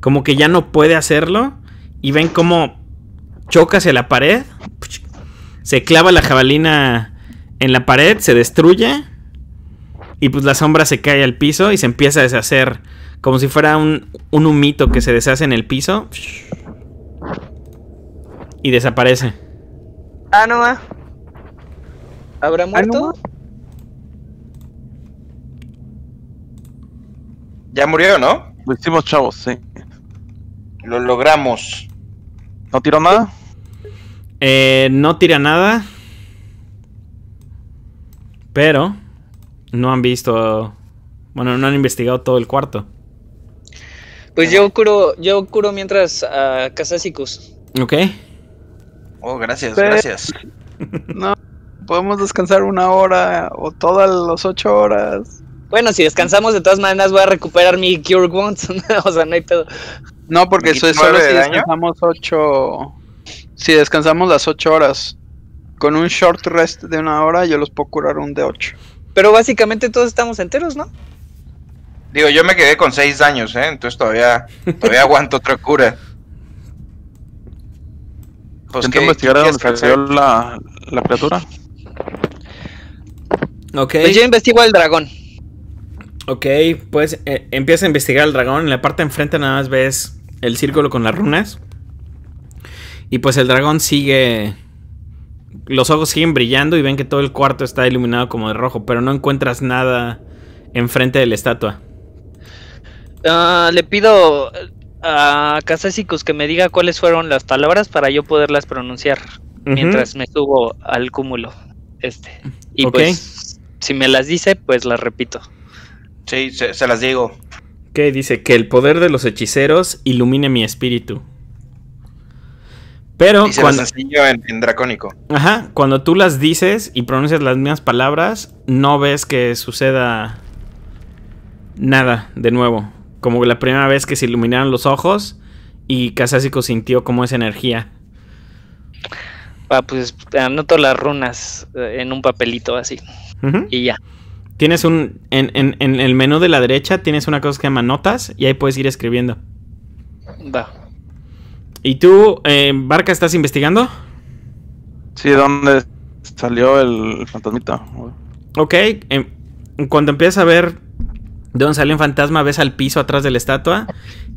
como que ya no puede hacerlo, y ven cómo choca hacia la pared, se clava la jabalina en la pared, se destruye, y pues la sombra se cae al piso y se empieza a deshacer, como si fuera un, un humito que se deshace en el piso. Y desaparece. Ah, no ah. ¿Habrá ah, muerto? ya murió, ¿no? Lo hicimos, chavos, sí. Lo logramos. ¿No tiró nada? Eh, no tira nada. Pero no han visto. Bueno, no han investigado todo el cuarto. Pues yo curo, yo curo mientras a Casasicus. Ok. Oh, gracias, gracias. No, podemos descansar una hora o todas las ocho horas. Bueno, si descansamos, de todas maneras voy a recuperar mi Cure Wounds. o sea, no hay pedo. No, porque eso es solo si descansamos ocho. Si descansamos las ocho horas. Con un short rest de una hora, yo los puedo curar un de ocho. Pero básicamente todos estamos enteros, ¿no? Digo, yo me quedé con seis años, ¿eh? Entonces todavía, aguanto otra cura. Pues que investigar a dónde salió la, la criatura. Ok. Pues yo investigo el dragón. Ok, pues eh, empieza a investigar al dragón. En la parte de enfrente nada más ves el círculo con las runas. Y pues el dragón sigue. Los ojos siguen brillando y ven que todo el cuarto está iluminado como de rojo, pero no encuentras nada enfrente de la estatua. Ah, le pido eh, a Casésicos que me diga cuáles fueron las palabras para yo poderlas pronunciar mientras me subo al cúmulo este. Y pues, si me las dice, pues las repito. Sí, se, las digo. Ok, dice que el poder de los hechiceros ilumine mi espíritu. Pero en, en, dracónico. Ajá, cuando tú las dices y pronuncias las mismas palabras, no ves que suceda nada de nuevo. Como la primera vez que se iluminaron los ojos y Casásico sintió como esa energía. Ah, pues anoto las runas eh, en un papelito así. Y ya. Tienes un. En, el menú de la derecha tienes una cosa que se llama notas y ahí puedes ir escribiendo. Va. ¿Y tú, eh, Barca, estás investigando? Sí, ¿dónde salió el fantasmita? Ok, em, cuando empiezas a ver de donde sale un fantasma, ves al piso atrás de la estatua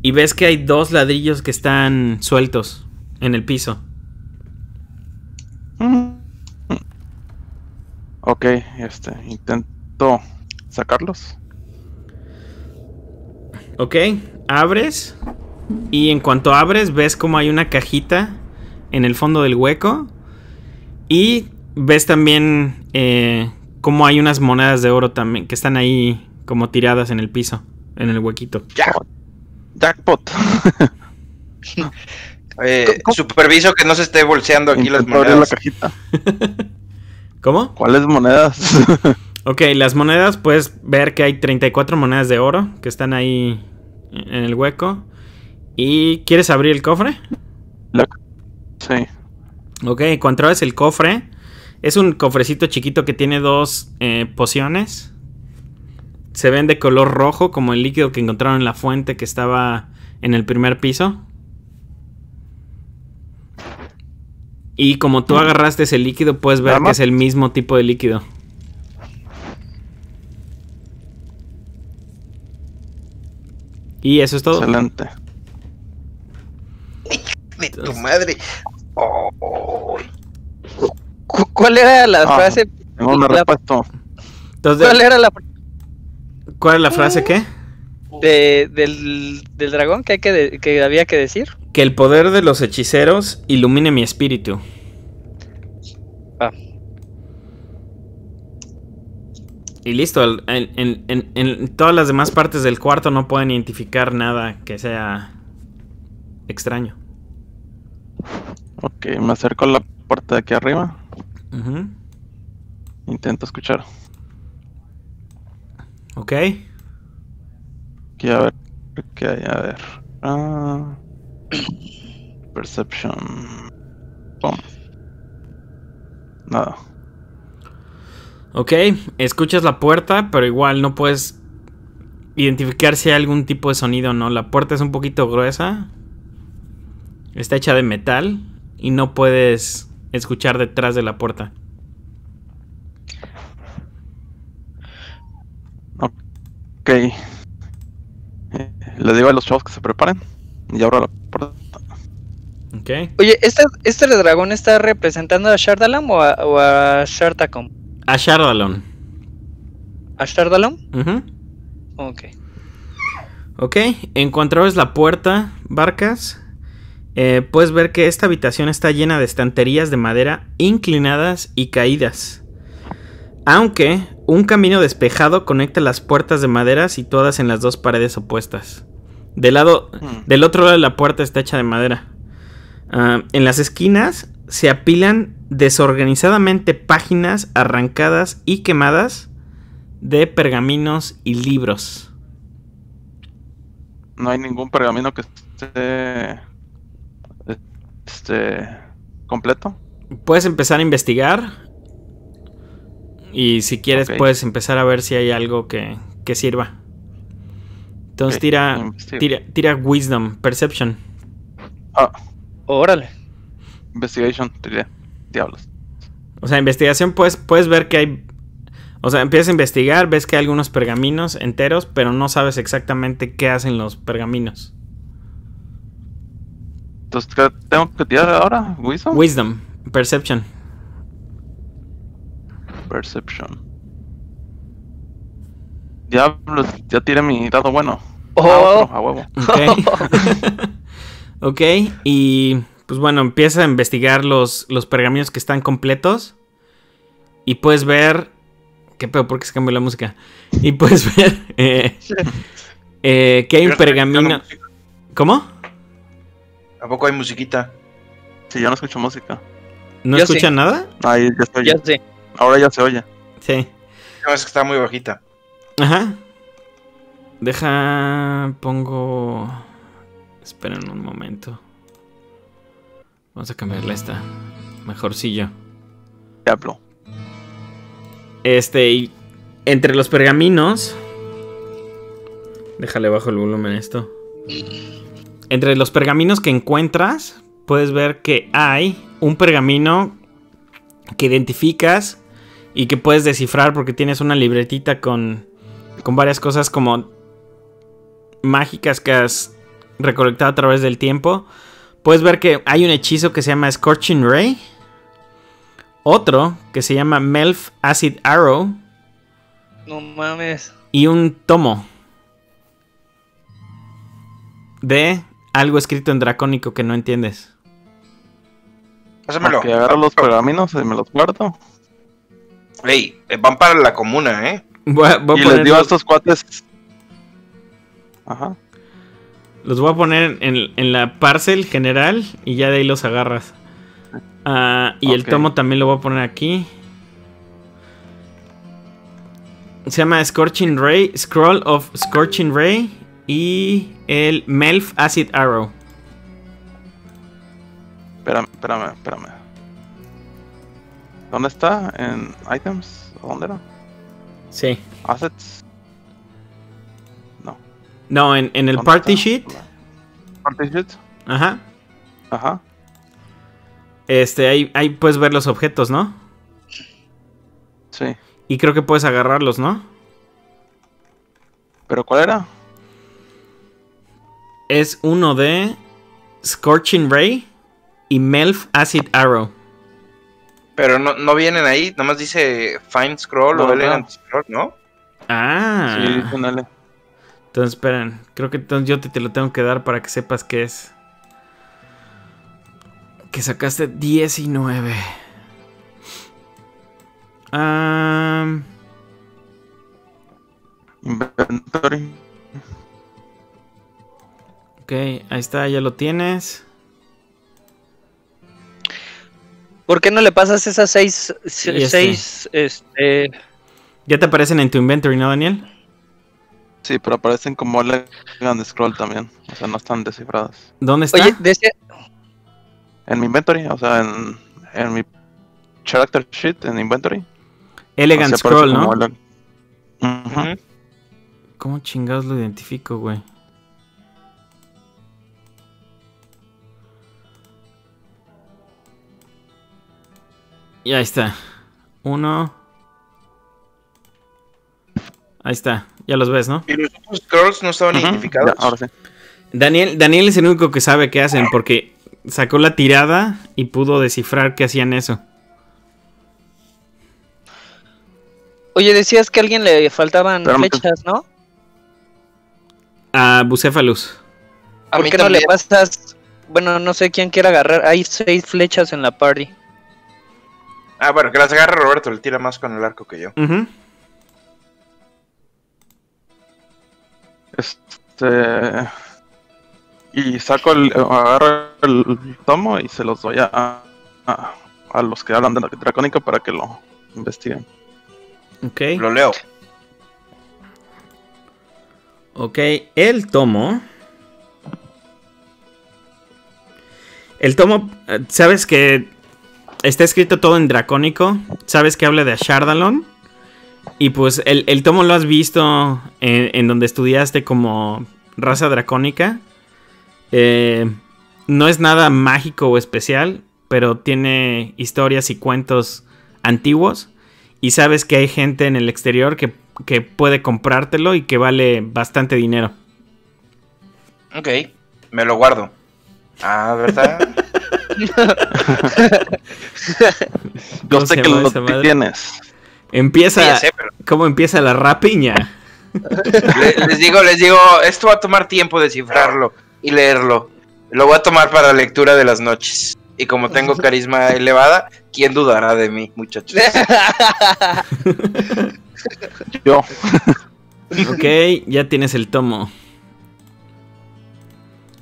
y ves que hay dos ladrillos que están sueltos en el piso. Mm. Ok, este, intento sacarlos. Ok, abres y en cuanto abres ves como hay una cajita en el fondo del hueco y ves también eh, como hay unas monedas de oro también que están ahí como tiradas en el piso, en el huequito. Jackpot. Eh, superviso que no se esté bolseando aquí las monedas. ¿Cómo? ¿Cuáles monedas? ok, las monedas, puedes ver que hay 34 monedas de oro que están ahí en el hueco. ¿Y quieres abrir el cofre? Sí. Ok, cuando el cofre, es un cofrecito chiquito que tiene dos eh, pociones se ven de color rojo como el líquido que encontraron en la fuente que estaba en el primer piso. Y como tú mm. agarraste ese líquido, puedes ver que es el mismo tipo de líquido. Y eso es todo. Excelente. De tu madre. ¿Cuál era la ah, frase? ¿Cuál era la ¿Cuál es la frase qué? del, dragón que, hay que, había que decir. Que el poder de los hechiceros ilumine mi espíritu. Ah. Y listo, en, todas las demás partes del cuarto no pueden identificar nada que sea extraño. Ok, me acerco a la puerta de aquí arriba. Intento escuchar. Ok. a ver. A ah. ver. perception. Nada. Ok, escuchas la puerta, pero igual no puedes identificar si hay algún tipo de sonido no. La puerta es un poquito gruesa. Está hecha de metal y no puedes escuchar detrás de la puerta. Ok. Eh, le digo a los chavos que se preparen y abro la puerta. Okay. Oye, ¿este, ¿este dragón está representando a Shardalam o a, a Shartacom? A Shardalon. ¿A Shardalon? Ok. Ok, encontrabas la puerta, Barcas. Eh, puedes ver que esta habitación está llena de estanterías de madera inclinadas y caídas aunque un camino despejado conecta las puertas de madera situadas en las dos paredes opuestas. Del, lado, hmm. del otro lado de la puerta está hecha de madera. Ah, en las esquinas se apilan desorganizadamente páginas arrancadas y quemadas de pergaminos y libros. No hay ningún pergamino que esté este, completo. Puedes empezar a investigar. Y si quieres puedes empezar a ver si hay algo que, sirva. Entonces tira, tira, Wisdom, Perception. Ah. órale. Investigation, tira. Diablos. O sea, investigación puedes, puedes ver que hay... O sea, empiezas a investigar, ves que hay algunos pergaminos enteros, pero no sabes exactamente qué hacen los pergaminos. Entonces, ¿tengo que tirar ahora? Wisdom. Wisdom, Perception. Perception. Diablos, ya tiré mi dado bueno. Oh. Ah, a, huevo. Ok. y pues bueno, empieza a investigar los, los pergaminos que están completos. Y puedes ver. ¿Qué peor, ¿Por qué se cambió la música? Y puedes ver eh, eh, que hay un pergamino. ¿Cómo? ¿A poco hay musiquita? Sí, yo no escucho música. ¿No escuchan nada? Ahí ya estoy. Ya Ahora ya se oye. Sí. No, es que está muy bajita. Ajá. Deja. Pongo. Esperen un momento. Vamos a cambiarle esta. Mejorcillo. hablo Este, y entre los pergaminos. Déjale bajo el volumen esto. Entre los pergaminos que encuentras, puedes ver que hay un pergamino que identificas y que puedes descifrar porque tienes una libretita con, con varias cosas como mágicas que has recolectado a través del tiempo. Puedes ver que hay un hechizo que se llama Scorching Ray. Otro que se llama Melf Acid Arrow. No mames. Y un tomo. De algo escrito en dracónico que no entiendes. Pásamelo. Que los pergaminos y me los guardo. Ey, eh, van para la comuna, ¿eh? Voy y les estos cuates. Ajá. Los voy a poner en, la parcel general y ya de ahí los agarras. Ah, y el tomo también lo voy a poner aquí. Se llama Scorching Ray, Scroll of Scorching Ray y el Melf Acid Arrow. Espérame, espérame, espérame. ¿Dónde está? ¿En items? ¿Dónde era? Sí. ¿Assets? No. No, en, el party sheet. ¿Party sheet? Ajá. Ajá. Este, ahí, ahí puedes ver los objetos, ¿no? Sí. Y creo que puedes agarrarlos, ¿no? ¿Pero cuál era? Es uno de Scorching Ray y Melf Acid Arrow. Pero no, vienen ahí, nomás dice Find Scroll o Elegant Scroll, ¿no? Ah. Sí, Entonces, esperen. Creo que yo te, lo tengo que dar para que sepas qué es. Que sacaste 19. Inventory. Ok, ahí está, ya lo tienes. ¿Por qué no le pasas esas seis, este. seis, este... ¿Ya te aparecen en tu inventory, no, Daniel? Sí, pero aparecen como elegant Scroll también. O sea, no están descifradas. ¿Dónde está? Oye, ese. En mi inventory, o sea, en, en mi character sheet, en inventory. Elegant Scroll, ¿no? ¿Cómo chingados lo identifico, güey? Y ahí está. Uno. Ahí está. Ya los ves, ¿no? Y los otros girls no estaban identificados. Daniel, Daniel es el único que sabe qué hacen porque sacó la tirada y pudo descifrar qué hacían eso. Oye, decías que a alguien le faltaban flechas, ¿no? A Bucefalus ¿Por qué no le pasas? Bueno, no sé quién quiere agarrar. Hay seis flechas en la party. Ah, bueno, que las agarre Roberto, le tira más con el arco que yo. Este. Y saco el. Eh, agarro el tomo y se los doy a. a, los que hablan de la dracónica para que lo investiguen. Ok. Lo leo. Ok, el tomo. El tomo, eh, sabes que Está escrito todo en dracónico. Sabes que habla de Ashardalon. Y pues el, tomo lo has visto en, donde estudiaste como raza dracónica. Eh, no es nada mágico o especial, pero tiene historias y cuentos antiguos. Y sabes que hay gente en el exterior que, que puede comprártelo y que vale bastante dinero. Ok, me lo guardo. Ah, ¿verdad? No sé que lo que tienes. Empieza. ¿Cómo empieza la rapiña? les, digo, les digo, esto va a tomar tiempo descifrarlo y leerlo. Lo voy a tomar para lectura de las noches. Y como tengo carisma elevada, ¿quién dudará de mí, muchachos? Yo. ok, ya tienes el tomo.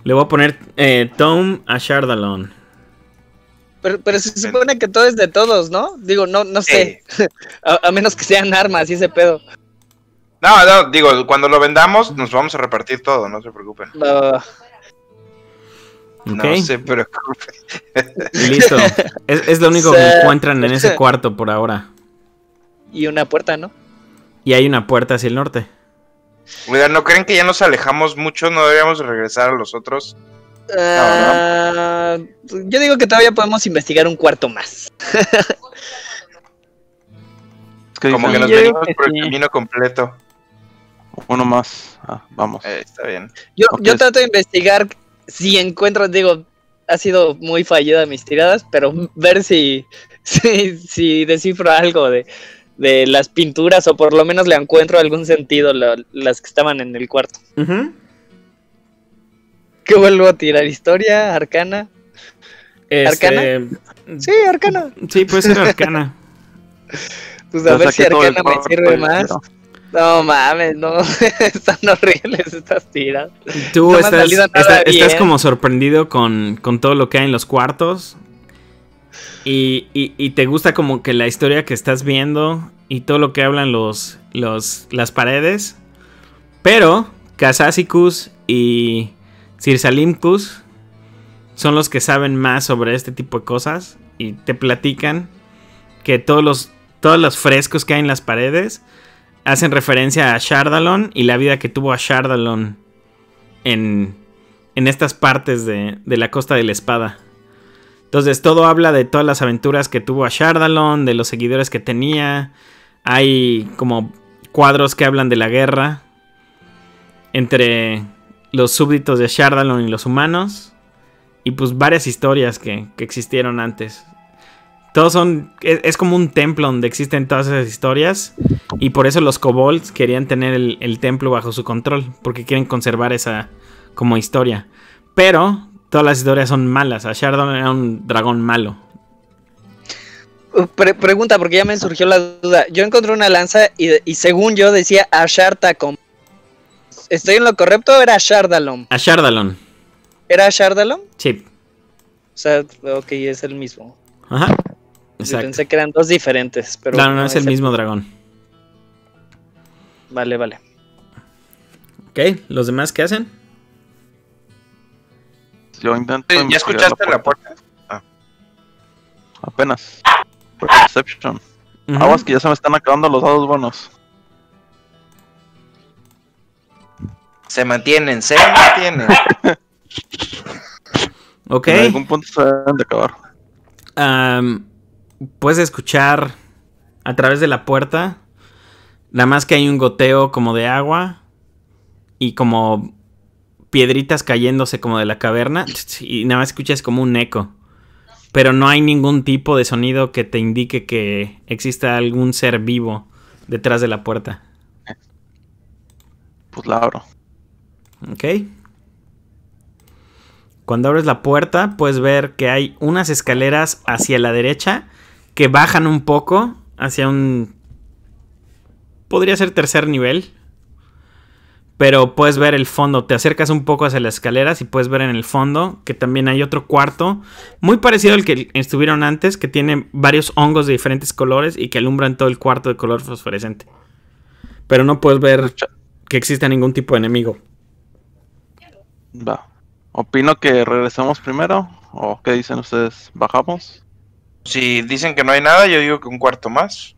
Le voy a poner eh, Tom a Shardalon. Pero, se supone que todo es de todos, ¿no? Digo, no, no sé. A, menos que sean armas y ese pedo. No, no, digo, cuando lo vendamos nos vamos a repartir todo, no se preocupen. No se preocupen. Listo. Es, lo único que encuentran en ese cuarto por ahora. Y una puerta, ¿no? Y hay una puerta hacia el norte. Mira, ¿no creen que ya nos alejamos mucho? ¿No deberíamos regresar a los otros? Ah, yo digo que todavía podemos investigar un cuarto más. Como que nos por el camino completo. Uno más. Ah, vamos. Eh, está bien. Yo, trato de investigar si encuentro, digo, ha sido muy fallida mis tiradas, pero ver si, si, descifro algo de, las pinturas o por lo menos le encuentro algún sentido las que estaban en el cuarto. ¿Qué vuelvo a tirar? ¿Historia? ¿Arcana? ¿Arcana? Este, sí, arcana. Sí, puede ser arcana. pues a ver si arcana me sirve más. No mames, no. Están horribles estas tiras. Tú estás, estás, como sorprendido con, con, todo lo que hay en los cuartos. Y, y, te gusta como que la historia que estás viendo y todo lo que hablan los, los, las paredes. Pero Casasicus y Sir Salimcus... son los que saben más sobre este tipo de cosas y te platican que todos los, todos los frescos que hay en las paredes hacen referencia a Shardalon y la vida que tuvo a Shardalon en, en estas partes de, de la Costa de la Espada. Entonces todo habla de todas las aventuras que tuvo a Shardalon, de los seguidores que tenía. Hay como cuadros que hablan de la guerra entre los súbditos de Shardalon y los humanos. Y pues varias historias que, existieron antes. Todos son. E, es, como un templo donde existen todas esas historias. Y por eso los kobolds querían tener el, templo bajo su control. Porque quieren conservar esa como historia. Pero todas las historias son malas. A Shardalon era un dragón malo. pregunta, porque ya me surgió la duda. Yo encontré una lanza y, y según yo decía Asharta con ¿Estoy en lo correcto era Shardalon? A Shardalon. ¿Era Shardalon? Sí. O sea, ok, es el mismo. Ajá. Exacto. pensé que eran dos diferentes, pero. No, no, es, el mismo dragón. Vale, vale. Ok, ¿los demás qué hacen? Yo intento. ¿Ya escuchaste la puerta? Ah. Apenas. Perception. Aguas que ya se me están acabando los dados buenos. Se mantienen, se mantienen. ok. En algún punto se de acabar. puedes escuchar a través de la puerta. Nada más que hay un goteo como de agua y como piedritas cayéndose como de la caverna y nada más escuchas como un eco. Pero no hay ningún tipo de sonido que te indique que exista algún ser vivo detrás de la puerta. Pues la abro. ¿ok? Cuando abres la puerta puedes ver que hay unas escaleras hacia la derecha que bajan un poco hacia un... Podría ser tercer nivel. Pero puedes ver el fondo, te acercas un poco hacia las escaleras y puedes ver en el fondo que también hay otro cuarto muy parecido al que estuvieron antes, que tiene varios hongos de diferentes colores y que alumbran todo el cuarto de color fosforescente. Pero no puedes ver que exista ningún tipo de enemigo. Va. Opino que regresamos primero. ¿O qué dicen ustedes? ¿Bajamos? Si dicen que no hay nada, yo digo que un cuarto más.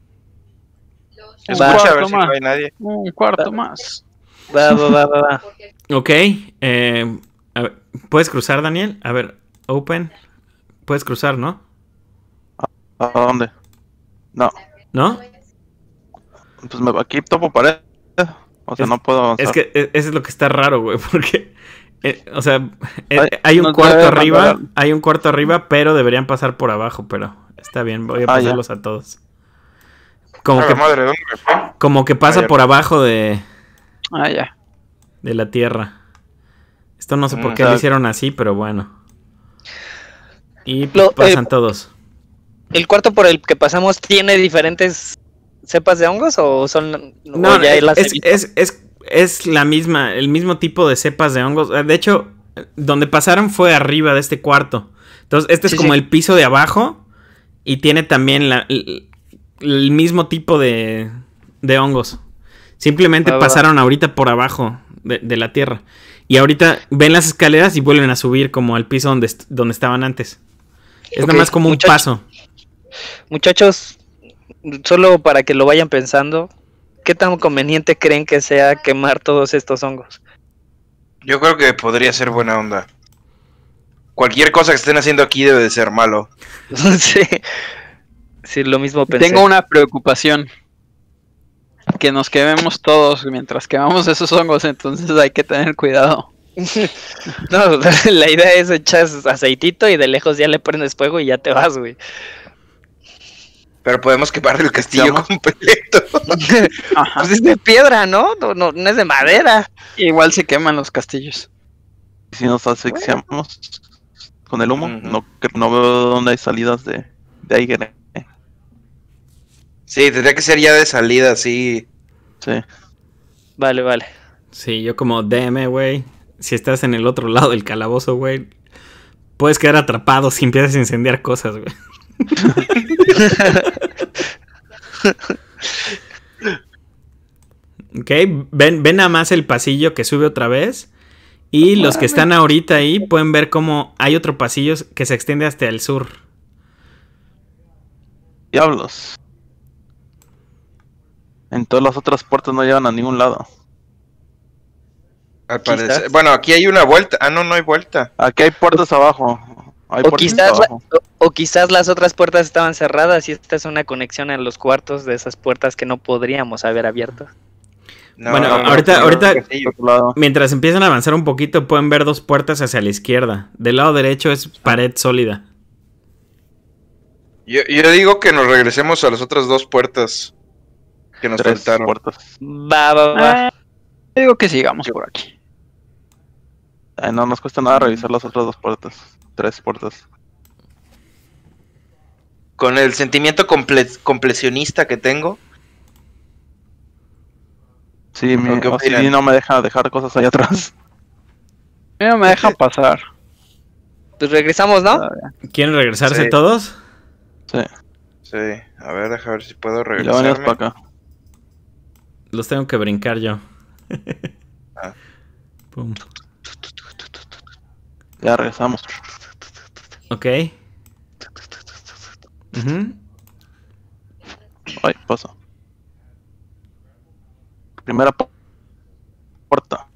Escucha a ver si no hay nadie. Un cuarto más. ok. Eh, ¿Puedes cruzar, Daniel? A ver, open. Puedes cruzar, ¿no? ¿A dónde? No. ¿No? Pues me, va aquí topo pared. O sea, no puedo avanzar. Es que e, eso es lo que está raro, güey, porque eh, o sea, eh, hay un cuarto arriba, hay un cuarto arriba, pero deberían pasar por abajo, pero está bien, voy a ah, pasarlos a todos. Como que, como que pasa ah, por abajo de... Ah, de la tierra. Esto no sé por mm, qué lo hicieron así, pero bueno. Y pues, eh, pasan todos. ¿El cuarto por el que pasamos tiene diferentes cepas de hongos o son... No, las es es la misma, el mismo tipo de cepas de hongos. De hecho, donde pasaron fue arriba de este cuarto. Entonces, este es como el piso de abajo y tiene también la, el, mismo tipo de, de hongos. Simplemente pasaron ahorita por abajo de, la tierra. Y ahorita ven las escaleras y vuelven a subir como al piso donde, donde estaban antes. Es nada más como un paso. Muchachos, solo para que lo vayan pensando, ¿qué tan conveniente creen que sea quemar todos estos hongos? Yo creo que podría ser buena onda. Cualquier cosa que estén haciendo aquí debe de ser malo. sí. Sí, lo mismo pensé. Tengo una preocupación. Que nos quememos todos mientras quemamos esos hongos, entonces hay que tener cuidado. no, la idea es echar aceitito y de lejos ya le prendes fuego y ya te vas, güey pero podemos quemar el castillo completo. Pues es de piedra, ¿no? ¿no? es de madera. Igual se queman los castillos. Si nos asfixiamos con el humo, no, no veo dónde hay salidas de, de ahí. Sí, tendría que ser ya de salida, sí. Sí. Vale, vale. Sí, yo como DM, güey. Si estás en el otro lado del calabozo, güey, puedes quedar atrapado si empiezas a incendiar cosas, güey. ok, ven, ven más el pasillo que sube otra vez. Y los que están ahorita ahí pueden ver cómo hay otro pasillo que se extiende hasta el sur. Diablos. En todas las otras puertas no llevan a ningún lado. Bueno, aquí hay una vuelta. Ah, no, no hay vuelta. Aquí hay puertas abajo. O quizás, las otras puertas estaban cerradas y esta es una conexión a los cuartos de esas puertas que no podríamos haber abierto. bueno, ahorita, mientras empiezan a avanzar un poquito, pueden ver dos puertas hacia la izquierda. Del lado derecho es ah. pared sólida. Yo, digo que nos regresemos a las otras dos puertas que nos faltaron. Ah, digo que sigamos por aquí. no nos cuesta nada revisar las otras dos puertas tres puertas. Con el sentimiento comple completionista que tengo. Sí, mi no me deja dejar cosas allá atrás. no me dejan pasar. Pues regresamos, ¿no? ¿Quieren regresarse todos? Sí. Sí, a ver, deja ver si puedo regresar. para acá. Los tengo que brincar yo. Ah. Ya regresamos. Ok. Ay, Primera puerta.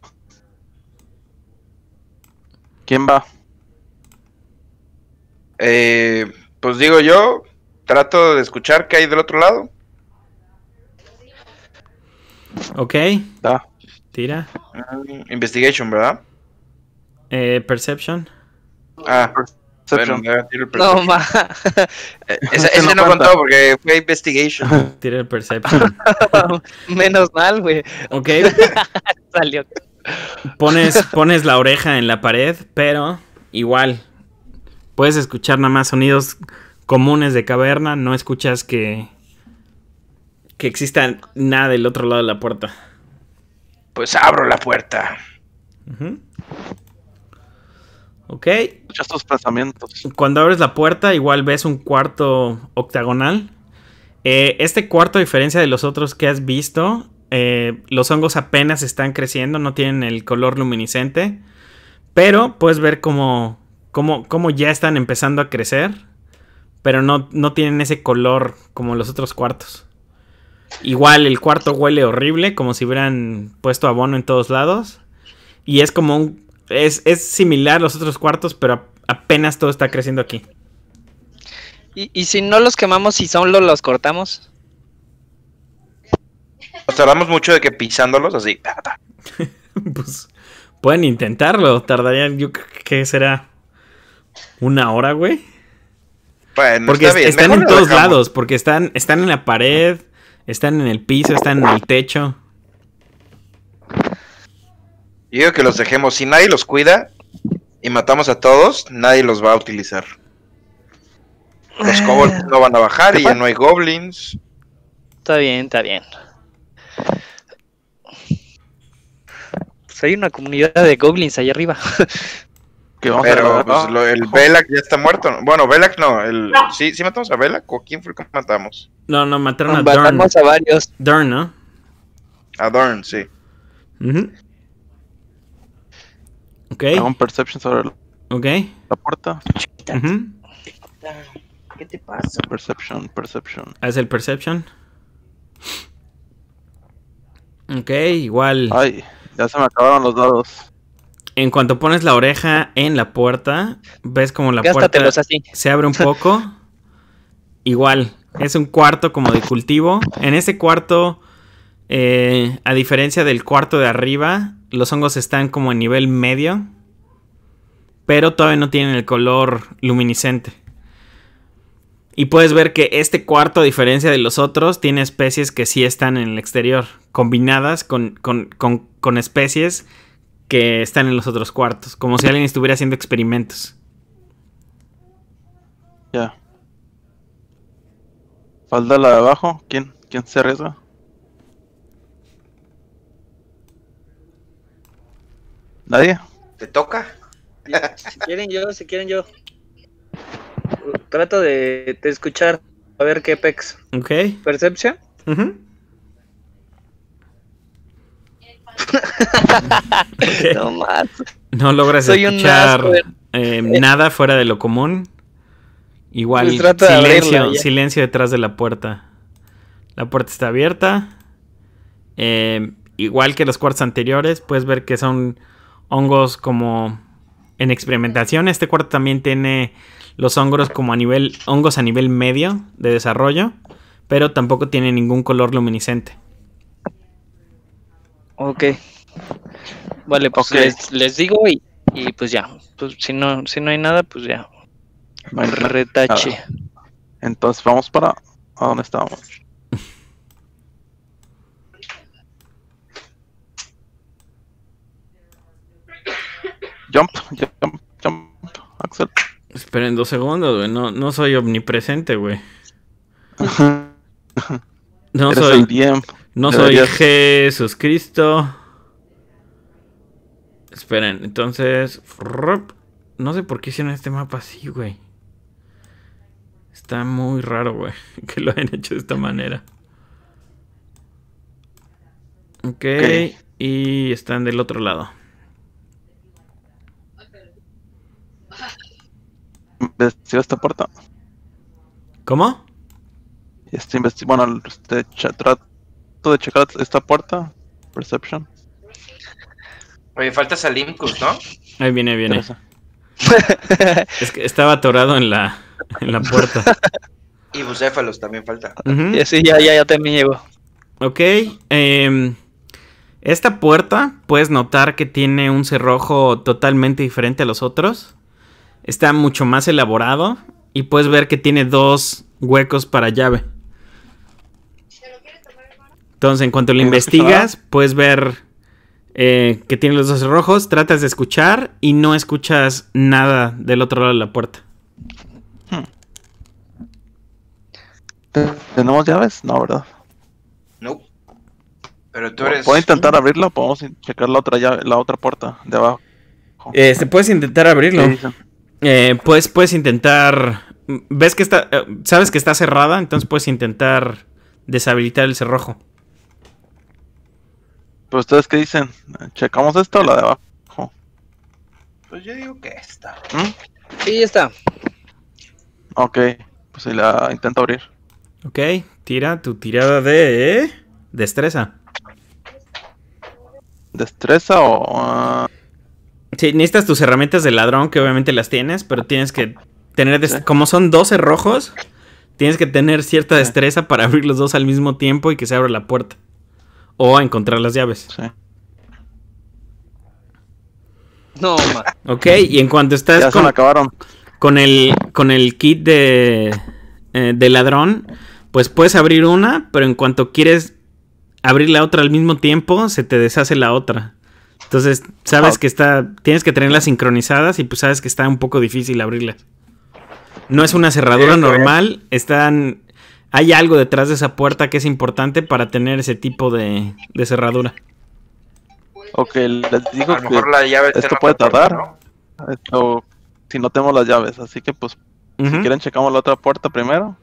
¿Quién va? Eh, pues digo yo, trato de escuchar qué hay del otro lado. Ok. Da. Tira. Mm, investigation, ¿verdad? Eh, perception. Ah, perception. Bueno, No, ma. E-, este ese, no, contó porque fue investigation. Tiene el perception. Menos mal, güey. Ok. Salió. Pones, pones la oreja en la pared, pero igual. Puedes escuchar nada más sonidos comunes de caverna. No escuchas que. que exista nada del otro lado de la puerta. Pues abro la puerta. Ok. pensamientos. Cuando abres la puerta, igual ves un cuarto octagonal. Eh, este cuarto, a diferencia de los otros que has visto, eh, los hongos apenas están creciendo, no tienen el color luminiscente. Pero puedes ver cómo, ya están empezando a crecer. Pero no, no tienen ese color como los otros cuartos. Igual el cuarto huele horrible, como si hubieran puesto abono en todos lados. Y es como un es, similar a los otros cuartos, pero apenas todo está creciendo aquí. ¿Y, si no los quemamos y solo los cortamos? Nos tardamos mucho de que pisándolos así. pues pueden intentarlo. Tardarían, yo que será una hora, güey. porque están en todos lados, porque están, están en la pared, están en el piso, están en el techo. Yo digo que los dejemos. Si nadie los cuida y matamos a todos, nadie los va a utilizar. Los ah. kobolds no van a bajar y ya no hay goblins. Está bien, está bien. Pues hay una comunidad de goblins ahí arriba. Pero pues, el velak ya está muerto. Bueno, velak no. ¿sí, matamos a velak? o quién fue el que matamos? No, no, mataron a Matamos a varios. Dorn, ¿no? A Dorn, sí. Ok. Hago un perception la, okay. la puerta. ¿Qué te pasa? Perception, perception. Haz el perception? Ok, igual. Ay, ya se me acabaron los dados. En cuanto pones la oreja en la puerta, ves como la puerta se abre un poco. igual, es un cuarto como de cultivo. En ese cuarto, eh, a diferencia del cuarto de arriba, los hongos están como a nivel medio, pero todavía no tienen el color luminiscente. Y puedes ver que este cuarto, a diferencia de los otros, tiene especies que sí están en el exterior, combinadas con, con, especies que están en los otros cuartos, como si alguien estuviera haciendo experimentos. Ya. Falta la de abajo. ¿Quién, quién se arriesga? ¿Nadie? ¿Te toca? Si quieren yo, si quieren yo. Trato de, de escuchar, a ver qué pex. Ok. ¿Percepción? No logras escuchar eh, nada fuera de lo común. Igual, pues silencio, silencio detrás de la puerta. La puerta está abierta. Eh, igual que los cuartos anteriores, puedes ver que son hongos como en experimentación. Este cuarto también tiene los hongos como a nivel hongos a nivel medio de desarrollo, pero tampoco tiene ningún color luminiscente. Ok. Vale, pues Les, digo y, pues ya. Pues si no, si no hay nada, pues ya. retache. Entonces vamos para a dónde estábamos. Jump, jump, jump, Axel. Esperen dos segundos, güey. No, no soy omnipresente, güey. No soy. no soy Jesús Cristo. Esperen, entonces. No sé por qué hicieron este mapa así, güey. Está muy raro, güey. Que lo hayan hecho de esta manera. Ok. Y están del otro lado. esta puerta? ¿Cómo? Este investigando bueno, este trato de checar esta puerta. Perception. Oye, falta Salimcus, ¿no? Ahí viene, viene. es que estaba atorado en la, en la puerta. y Bucéfalos también falta. Sí, ya, ya, ya te llevo. Ok. Em, esta puerta, puedes notar que tiene un cerrojo totalmente diferente a los otros está mucho más elaborado y puedes ver que tiene dos huecos para llave. Entonces, en cuanto lo investigas, puedes ver eh, que tiene los dos rojos, tratas de escuchar y no escuchas nada del otro lado de la puerta. Hmm. ¿Tenemos llaves? No, ¿verdad? No. Pero tú eres... ¿Puedo intentar abrirlo. Podemos checar la otra la otra puerta de abajo. ¿se este, puedes intentar abrirlo eh, pues puedes intentar. Ves que está. Eh, sabes que está cerrada, entonces puedes intentar deshabilitar el cerrojo. ¿Pues ustedes qué dicen? ¿Checamos esto o la de abajo? Pues yo digo que esta. ¿Mm? y está. Ok, pues si la intento abrir. Ok, tira tu tirada de. Destreza. ¿Destreza o.? Ah? necesitas tus herramientas de ladrón, que obviamente las tienes, pero tienes que tener. Como son 12 rojos, tienes que tener cierta destreza para abrir los dos al mismo tiempo y que se abra la puerta. O encontrar las llaves. No, man. Ok, y en cuanto estás. con, acabaron. Con el, con el kit de, eh, de ladrón, pues puedes abrir una, pero en cuanto quieres abrir la otra al mismo tiempo, se te deshace la otra. Entonces, sabes que está, tienes que tenerlas sincronizadas y pues sabes que está un poco difícil abrirlas. No es una cerradura normal, están, hay algo detrás de esa puerta que es importante para tener ese tipo de, cerradura. Ok, les digo que esto puede tardar, esto, si no tenemos las llaves, así que pues si quieren checamos la otra puerta primero.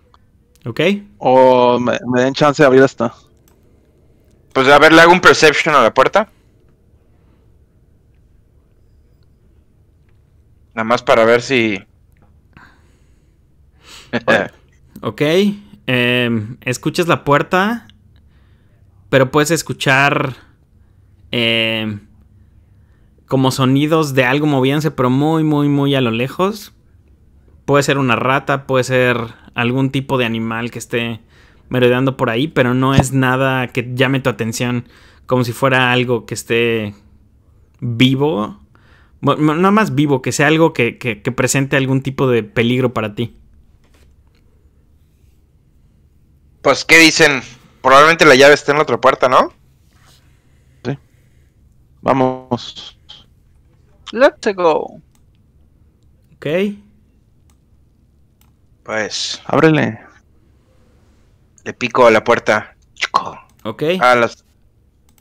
Ok. O me, me den chance de abrir esta. Pues a ver, le hago un perception a la puerta. Nada más para ver si. ok. Em, escuchas la puerta. Pero puedes escuchar. Em, como sonidos de algo moviéndose, pero muy, muy, muy a lo lejos. Puede ser una rata, puede ser algún tipo de animal que esté merodeando por ahí, pero no es nada que llame tu atención como si fuera algo que esté vivo nada más vivo, que sea algo que, presente algún tipo de peligro para ti. Pues, ¿qué dicen? Probablemente la llave esté en la otra puerta, ¿no? Sí. Vamos. Let's go. Ok. Pues. Ábrele. Le pico a la puerta. Ok. Ah, las...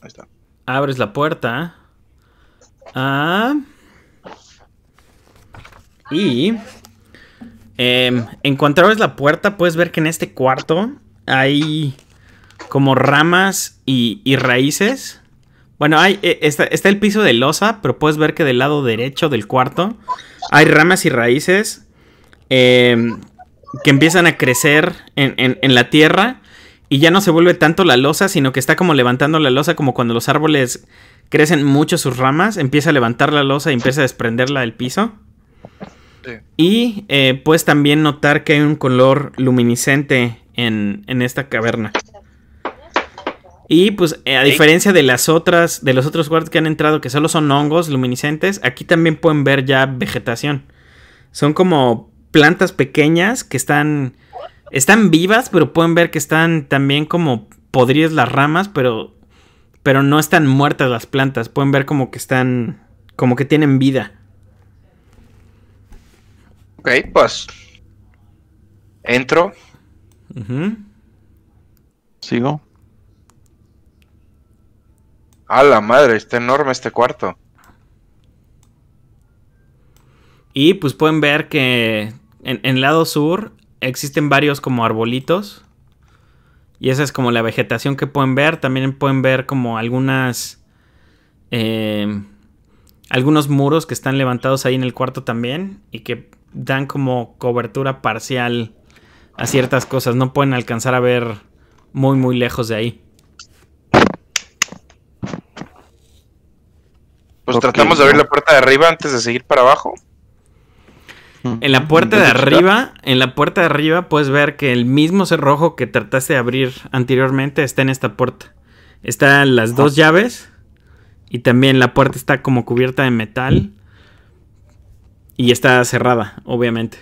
Ahí está. Abres la puerta. Ah. Y eh, la puerta, puedes ver que en este cuarto hay como ramas y, raíces. Bueno, hay, e, está, el piso de losa, pero puedes ver que del lado derecho del cuarto hay ramas y raíces em, que empiezan a crecer en, en, la tierra y ya no se vuelve tanto la losa, sino que está como levantando la losa, como cuando los árboles crecen mucho sus ramas, empieza a levantar la losa y empieza a desprenderla del piso. Y eh, pues puedes también notar que hay un color luminiscente en, esta caverna. Y pues eh, a diferencia de las otras, de los otros cuartos que han entrado, que solo son hongos luminiscentes, aquí también pueden ver ya vegetación. Son como plantas pequeñas que están, están vivas, pero pueden ver que están también como podridas las ramas, pero, pero no están muertas las plantas. Pueden ver como que están, como que tienen vida. Ok, pues. Entro. Sigo. A la madre, está enorme este cuarto. Y pues pueden ver que en, el lado sur existen varios como arbolitos. Y esa es como la vegetación que pueden ver. También pueden ver como algunas. Eh, algunos muros que están levantados ahí en el cuarto también. Y que dan como cobertura parcial a ciertas cosas. No pueden alcanzar a ver muy, muy lejos de ahí. Pues tratamos de abrir la puerta de arriba antes de seguir para abajo. Mm. En la puerta de arriba, en la puerta de arriba puedes ver que el mismo cerrojo que trataste de abrir anteriormente está en esta puerta. Están las dos ah. llaves y también la puerta está como cubierta de metal y está cerrada, obviamente.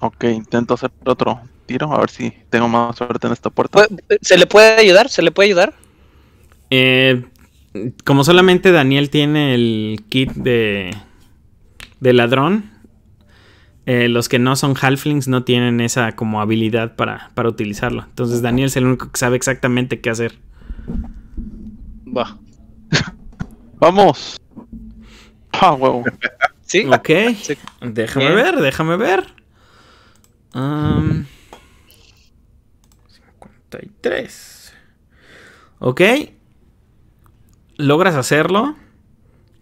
Ok, intento hacer otro tiro, a ver si tengo más suerte en esta puerta. Eh, ¿Se le puede ayudar? ¿Se le puede ayudar? Eh, como solamente Daniel tiene el kit de, de ladrón, eh, los que no son halflings no tienen esa como habilidad para, utilizarlo. Entonces Daniel es el único que sabe exactamente qué hacer. Va. Vamos. Ah, huevo. Sí. Ok. Déjame ver, déjame ver. 53. Ok. Logras hacerlo.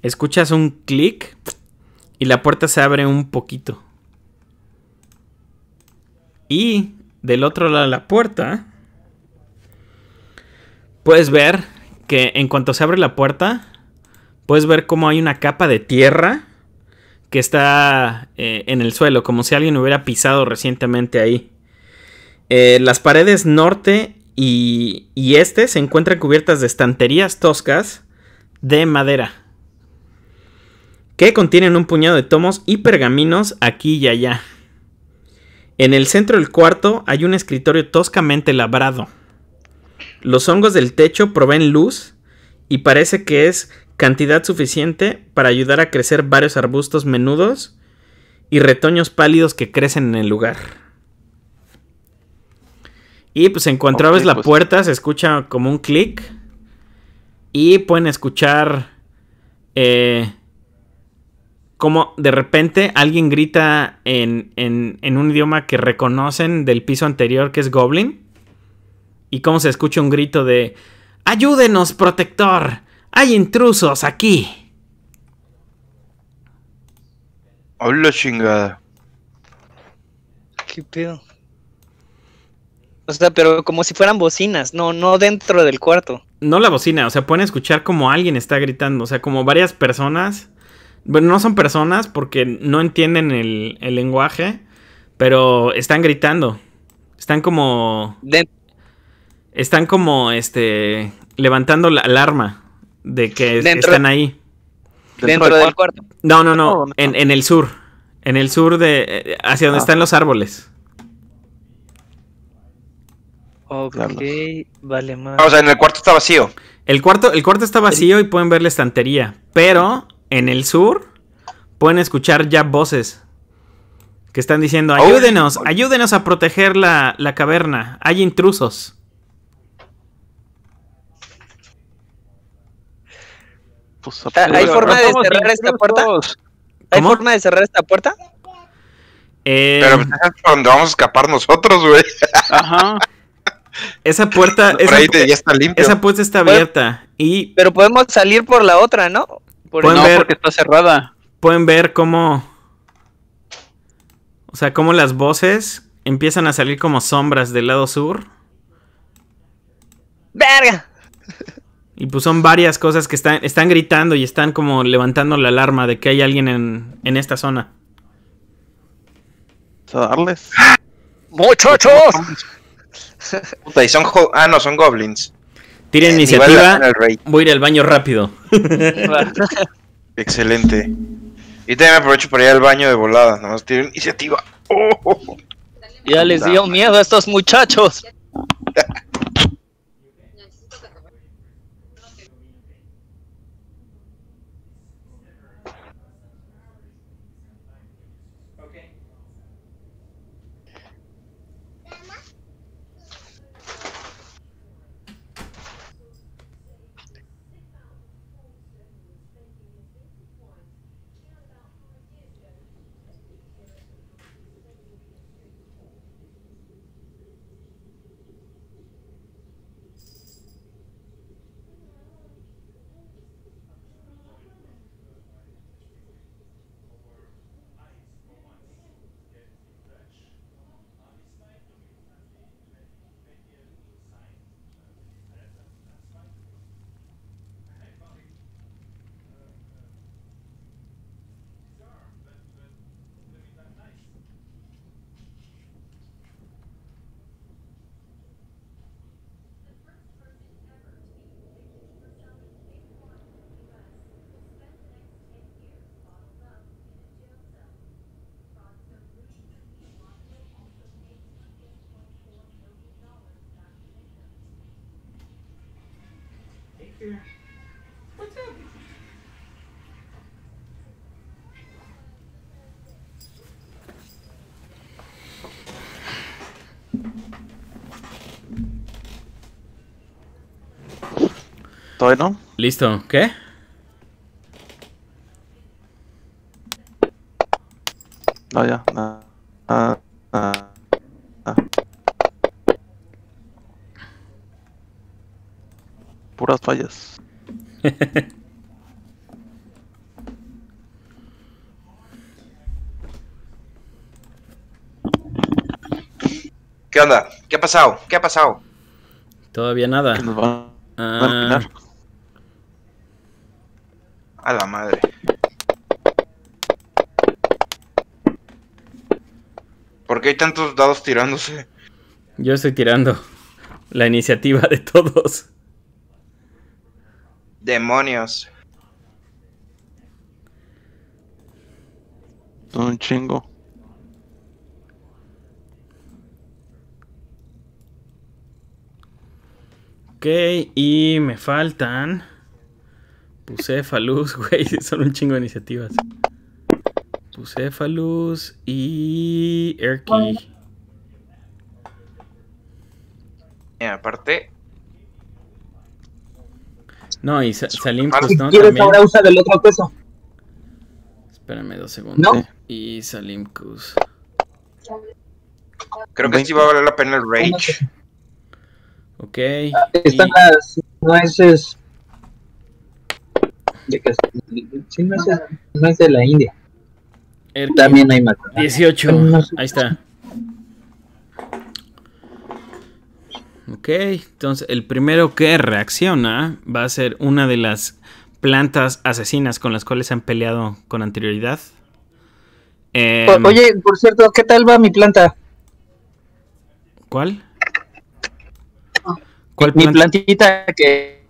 Escuchas un clic. Y la puerta se abre un poquito. Y del otro lado de la puerta. Puedes ver que en cuanto se abre la puerta. Puedes ver cómo hay una capa de tierra que está eh, en el suelo, como si alguien hubiera pisado recientemente ahí. Eh, las paredes norte y, y este se encuentran cubiertas de estanterías toscas de madera que contienen un puñado de tomos y pergaminos aquí y allá. En el centro del cuarto hay un escritorio toscamente labrado. Los hongos del techo proveen luz y parece que es cantidad suficiente para ayudar a crecer varios arbustos menudos y retoños pálidos que crecen en el lugar. Y pues en cuanto abres la pues. puerta se escucha como un clic y pueden escuchar eh, como de repente alguien grita en, en un idioma que reconocen del piso anterior que es Goblin y cómo se escucha un grito de ¡Ayúdenos, protector! ¡Hay intrusos aquí! Hola chingada. ¿Qué pedo? O sea, pero como si fueran bocinas, no, no dentro del cuarto. No la bocina, o sea, pueden escuchar como alguien está gritando, o sea, como varias personas. Bueno, no son personas porque no entienden el, lenguaje, pero están gritando. Están como... Están como, este, levantando la alarma de que están ahí. ¿Dentro, del cuarto? No, no, no, En, el sur. En el sur de... Eh, hacia donde ah. están los árboles. Ok, vale más. O sea, en el cuarto está vacío. El cuarto, el cuarto está vacío y pueden ver la estantería. Pero en el sur pueden escuchar ya voces que están diciendo: Ayúdenos, ayúdenos a proteger la, la caverna. Hay intrusos. Pues, ¿Hay forma de cerrar esta puerta? ¿Hay eh, forma de cerrar esta puerta? Pero pues, es donde vamos a escapar nosotros, güey. Ajá. Esa puerta. esa, está puerta está abierta. Y Pero podemos salir por la otra, ¿no? pueden ver, porque está cerrada. Pueden ver cómo. O sea, cómo las voces empiezan a salir como sombras del lado sur. ¡Verga! Y pues son varias cosas que están, están gritando y están como levantando la alarma de que hay alguien en, esta zona. ¿A darles? ¡Muchachos! y son. Ah, no, son goblins. Tiren eh, iniciativa. Voy a ir al baño rápido. Excelente. Y también aprovecho para ir al baño de volada. más tiren iniciativa. Ya les dio miedo a estos muchachos. Todavía no. Listo, ¿qué? No, ya, ah, ah, ah. Puras fallas. ¿Qué onda? ¿Qué ha pasado? ¿Qué ha pasado? Todavía nada. tantos dados tirándose? Yo estoy tirando la iniciativa de todos. Demonios. Un chingo. Ok, y me faltan. Puse güey. Son un chingo de iniciativas. Bucephalus y Erky. Y eh, aparte. No, y Salimcus, Salim pues, no, quieres también... ahora usa del otro peso. Espérame dos segundos. ¿No? Y Salimcus. Creo que sí va a valer la pena el Rage. Ok. Están las nueces. De que... de la India. También hay más. 18. Ahí está. Ok, entonces el primero que reacciona va a ser una de las plantas asesinas con las cuales han peleado con anterioridad. Em, oye, por cierto, ¿qué tal va mi planta? ¿Cuál? Ah. ¿Cuál Mi plantita que...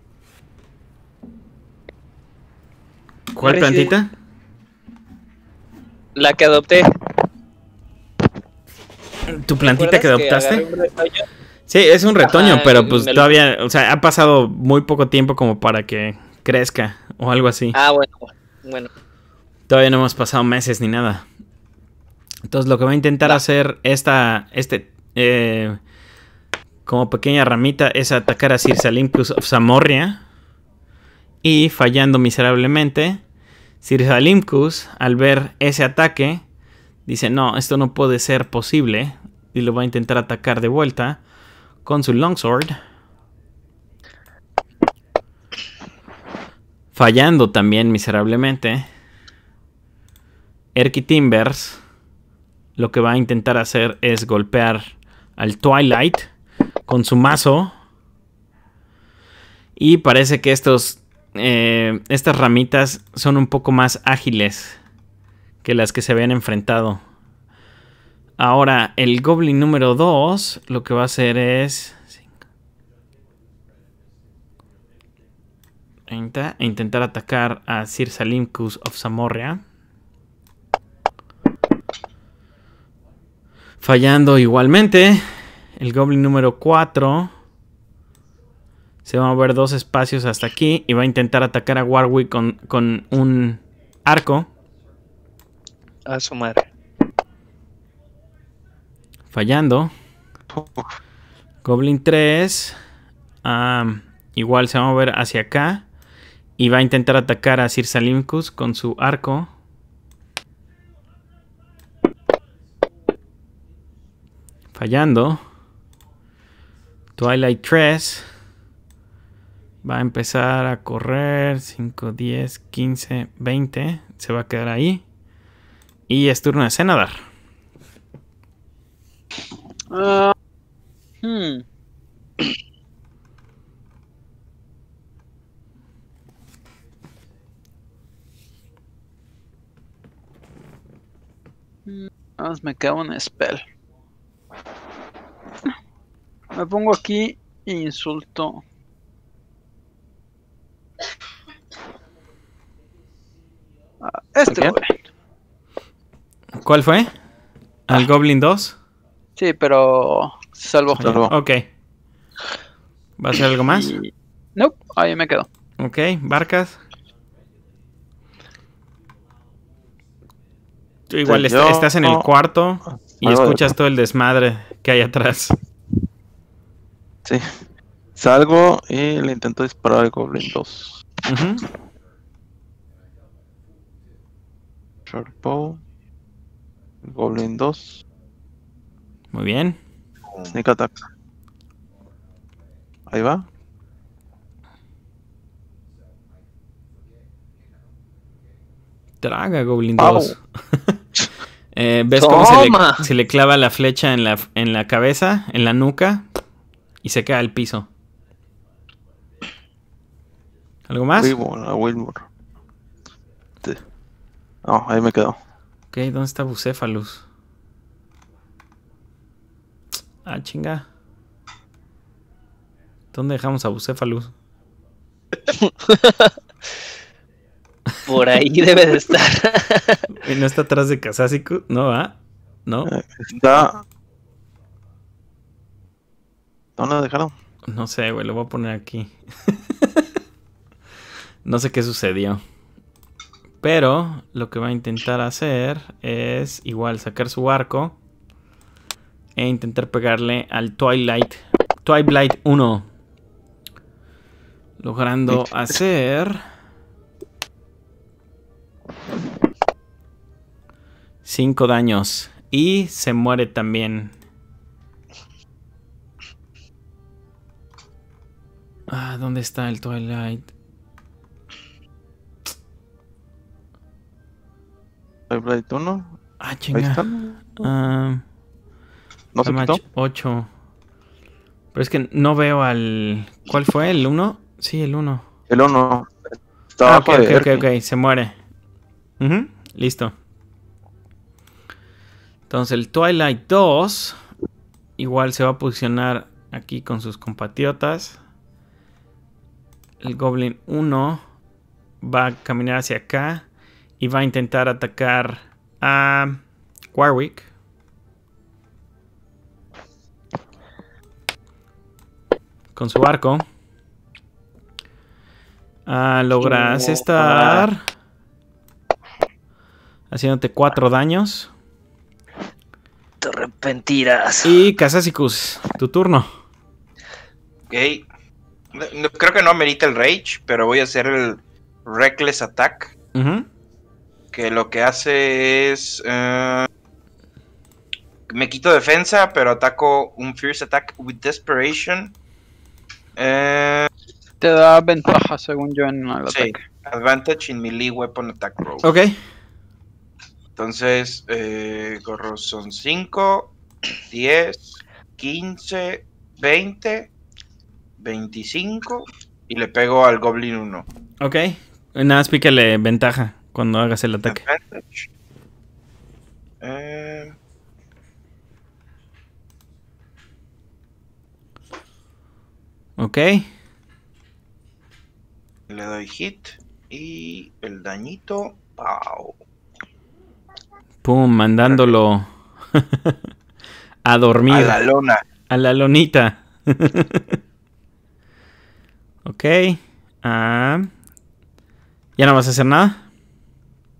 ¿Cuál plantita? La que adopté. ¿Tu plantita que adoptaste? sí, es un retoño, pero pues todavía, o sea, ha pasado muy poco tiempo como para que crezca o algo así. Ah, bueno, bueno. Todavía no hemos pasado meses ni nada. Entonces lo que va a intentar hacer esta, este, eh, como pequeña ramita es atacar a Sir Salim plus of Zamorria. Y fallando miserablemente, Sir Salimkus, al ver ese ataque, dice, no, esto no puede ser posible, y lo va a intentar atacar de vuelta con su longsword. Fallando también miserablemente. Erky Timbers lo que va a intentar hacer es golpear al Twilight con su mazo. Y parece que estos eh, estas ramitas son un poco más ágiles que las que se habían enfrentado. Ahora, el goblin número 2 lo que va a hacer es... intentar atacar a Sir Salimcus of Samoria Fallando igualmente. El goblin número 4 se van a mover dos espacios hasta aquí. Y va a intentar atacar a Warwick con, un arco. A su madre. Fallando. Goblin 3. igual se va a mover hacia acá. Y va a intentar atacar a Sir Salimcus con su arco. Fallando. Twilight 3 va a empezar a correr 5, 10, 15, 20, se va a quedar ahí y es turno de Senadar. Uh, ah, hmm. Mm, me queda un spell. Me pongo aquí e insulto Ah, este ¿Cuál fue? ¿Al ah. Goblin 2? Sí, pero salvo. salvó. Ok. ¿Va a ser algo más? No, ahí me quedo. Ok, Barcas. igual estás en el cuarto y escuchas todo el desmadre que hay atrás. Sí. Salgo y le intento disparar al Goblin 2. Uh Goblin 2. Muy bien. Sneak attack. Ahí va. Traga Goblin 2. eh, ¿Ves cómo se le, clava la flecha en la, en la cabeza, en la nuca? Y se queda al piso. ¿Algo más? a Wilmore. No, ahí me quedo. Ok, ¿dónde está Bucéfalus? Ah, chinga. ¿Dónde dejamos a Bucéfalus? Por ahí debe de estar. ¿Y no está atrás de Casasico? No, va. ¿No? Eh, está. ¿Dónde lo dejaron? No sé, güey, lo voy a poner aquí. No sé qué sucedió. Pero lo que va a intentar hacer es igual sacar su arco e intentar pegarle al Twilight. Twilight 1. Logrando hacer... 5 daños. Y se muere también. Ah, ¿dónde está el Twilight? Hellblade 1. Ah, chinga. está. Ah, ¿No se 8. Pero es que no veo al... ¿Cuál fue? ¿El 1? Sí, el 1. El 1. Ah, ok, ok, ok, ok. Se muere. Listo. Entonces el Twilight 2 igual se va a posicionar aquí con sus compatriotas. El Goblin 1 va a caminar hacia acá. Y va a intentar atacar a Warwick. Con su arco. Ah, logras estar haciéndote cuatro daños. Te arrepentirás. Y Casasicus, tu turno. Ok. creo que no amerita el Rage, pero voy a hacer el Reckless Attack que lo que hace es... Eh, me quito defensa, pero ataco un Fierce Attack with Desperation. Eh, Te da ventaja, según yo, en el Advantage in melee weapon attack roll. Ok. Entonces, eh, son 5, 10, 15, 20, 25 y le pego al Goblin 1. Ok, nada más ventaja. Cuando hagas el ataque. Eh, ok. Le doy hit y el dañito. Pum, mandándolo a dormir. A la lona. A la lonita. ok. Ah. ¿Ya no vas a hacer nada?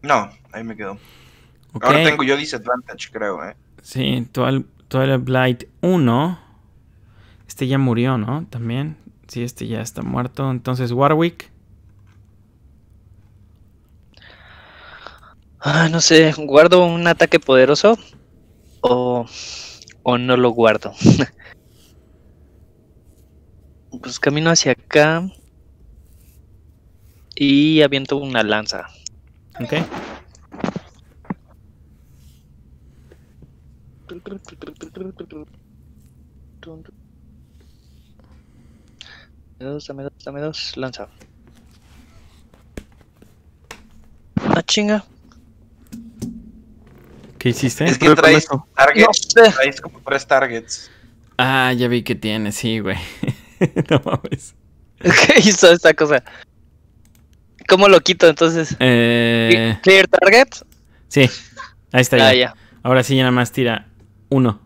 No, ahí me quedo. Ahora tengo yo disadvantage, creo, ¿eh? Sí, Twilight, el Blight 1. Este ya murió, ¿no? También. Sí, este ya está muerto. Entonces, Warwick. Ah, no sé, ¿guardo un ataque poderoso? O, o no lo guardo. pues camino hacia acá. Y aviento una lanza. Ok. Dame dos, dame dos, lanza. Ah, chinga. ¿Qué hiciste? Es que traes targets. Traes como tres targets. Ah, ya vi que tiene, sí, güey. no mames. ¿Qué hizo esta cosa? ¿Cómo lo quito entonces? Eh, ¿Clear target? Sí, ahí está ah, ya. Ahora sí, ya nada más tira uno.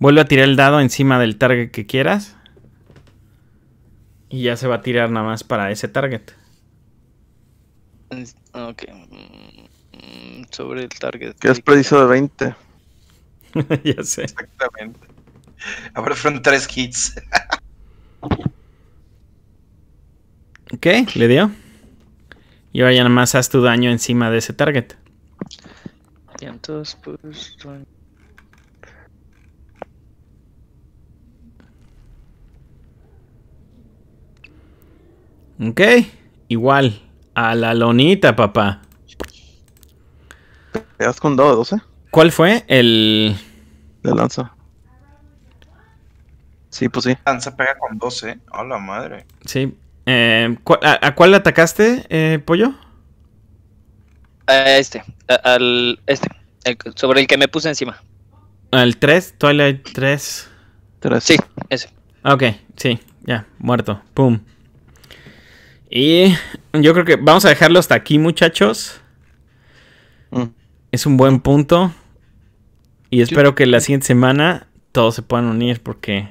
Vuelve a tirar el dado encima del target que quieras. Y ya se va a tirar nada más para ese target. Mm, ok. Mm, mm, sobre el target. Que es preciso de 20. ya sé. Exactamente. Ahora fueron tres hits. ok, le dio. Y ahora ya nada más haz tu daño encima de ese target. Pues, ok, igual. A la lonita, papá. Te con 12. ¿Cuál fue el. De lanza. Sí, pues sí. Lanza pega con 12. ¿eh? A la madre. Sí, Em, a, cuál atacaste, eh, Pollo? A este, al este, sobre el que me puse encima. ¿Al 3? ¿Twilight 3? Sí, ese. Ok, sí, ya, muerto. Pum. Y yo creo que vamos a dejarlo hasta aquí, muchachos. Mm. Es un buen punto. Y espero que la siguiente semana todos se puedan unir porque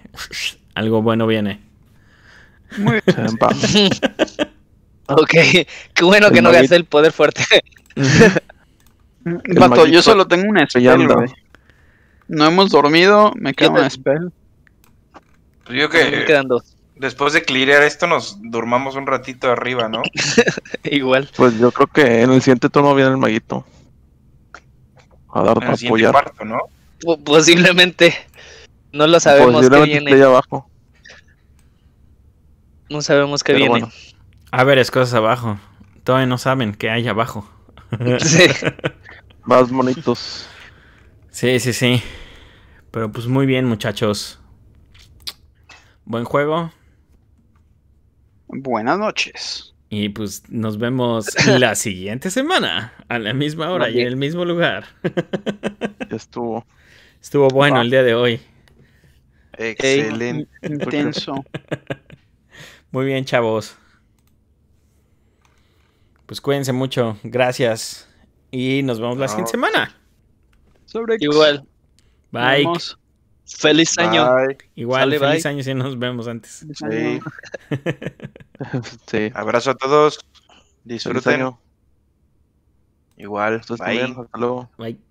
algo bueno viene. Muy bien. ok, qué bueno que no gasté el poder fuerte. Pato, yo solo tengo una spell, No hemos dormido, me queda un spell. Pues yo que. quedan dos. Después de clearear esto, nos durmamos un ratito arriba, ¿no? Igual. Pues yo creo que en el siguiente turno viene el maguito. A dar apoyar. ¿no? Posiblemente. No lo sabemos. Posiblemente que Esté ahí abajo. No sabemos qué viene. A ver, es cosas abajo. Todavía no saben qué hay abajo. Sí. Más bonitos. Sí, sí, sí. Pero pues muy bien, muchachos. Buen juego. Buenas noches. Y pues nos vemos la siguiente semana, a la misma hora y en el mismo lugar. Estuvo. Estuvo bueno el día de hoy. Excelente. Intenso. Muy bien, chavos. Pues cuídense mucho. Gracias. Y nos vemos la siguiente semana. Sobre Igual. Bye. Feliz año. Igual, feliz año si nos vemos antes. Sí. sí. Abrazo a todos. Disfruten. Igual. Hasta luego. Bye.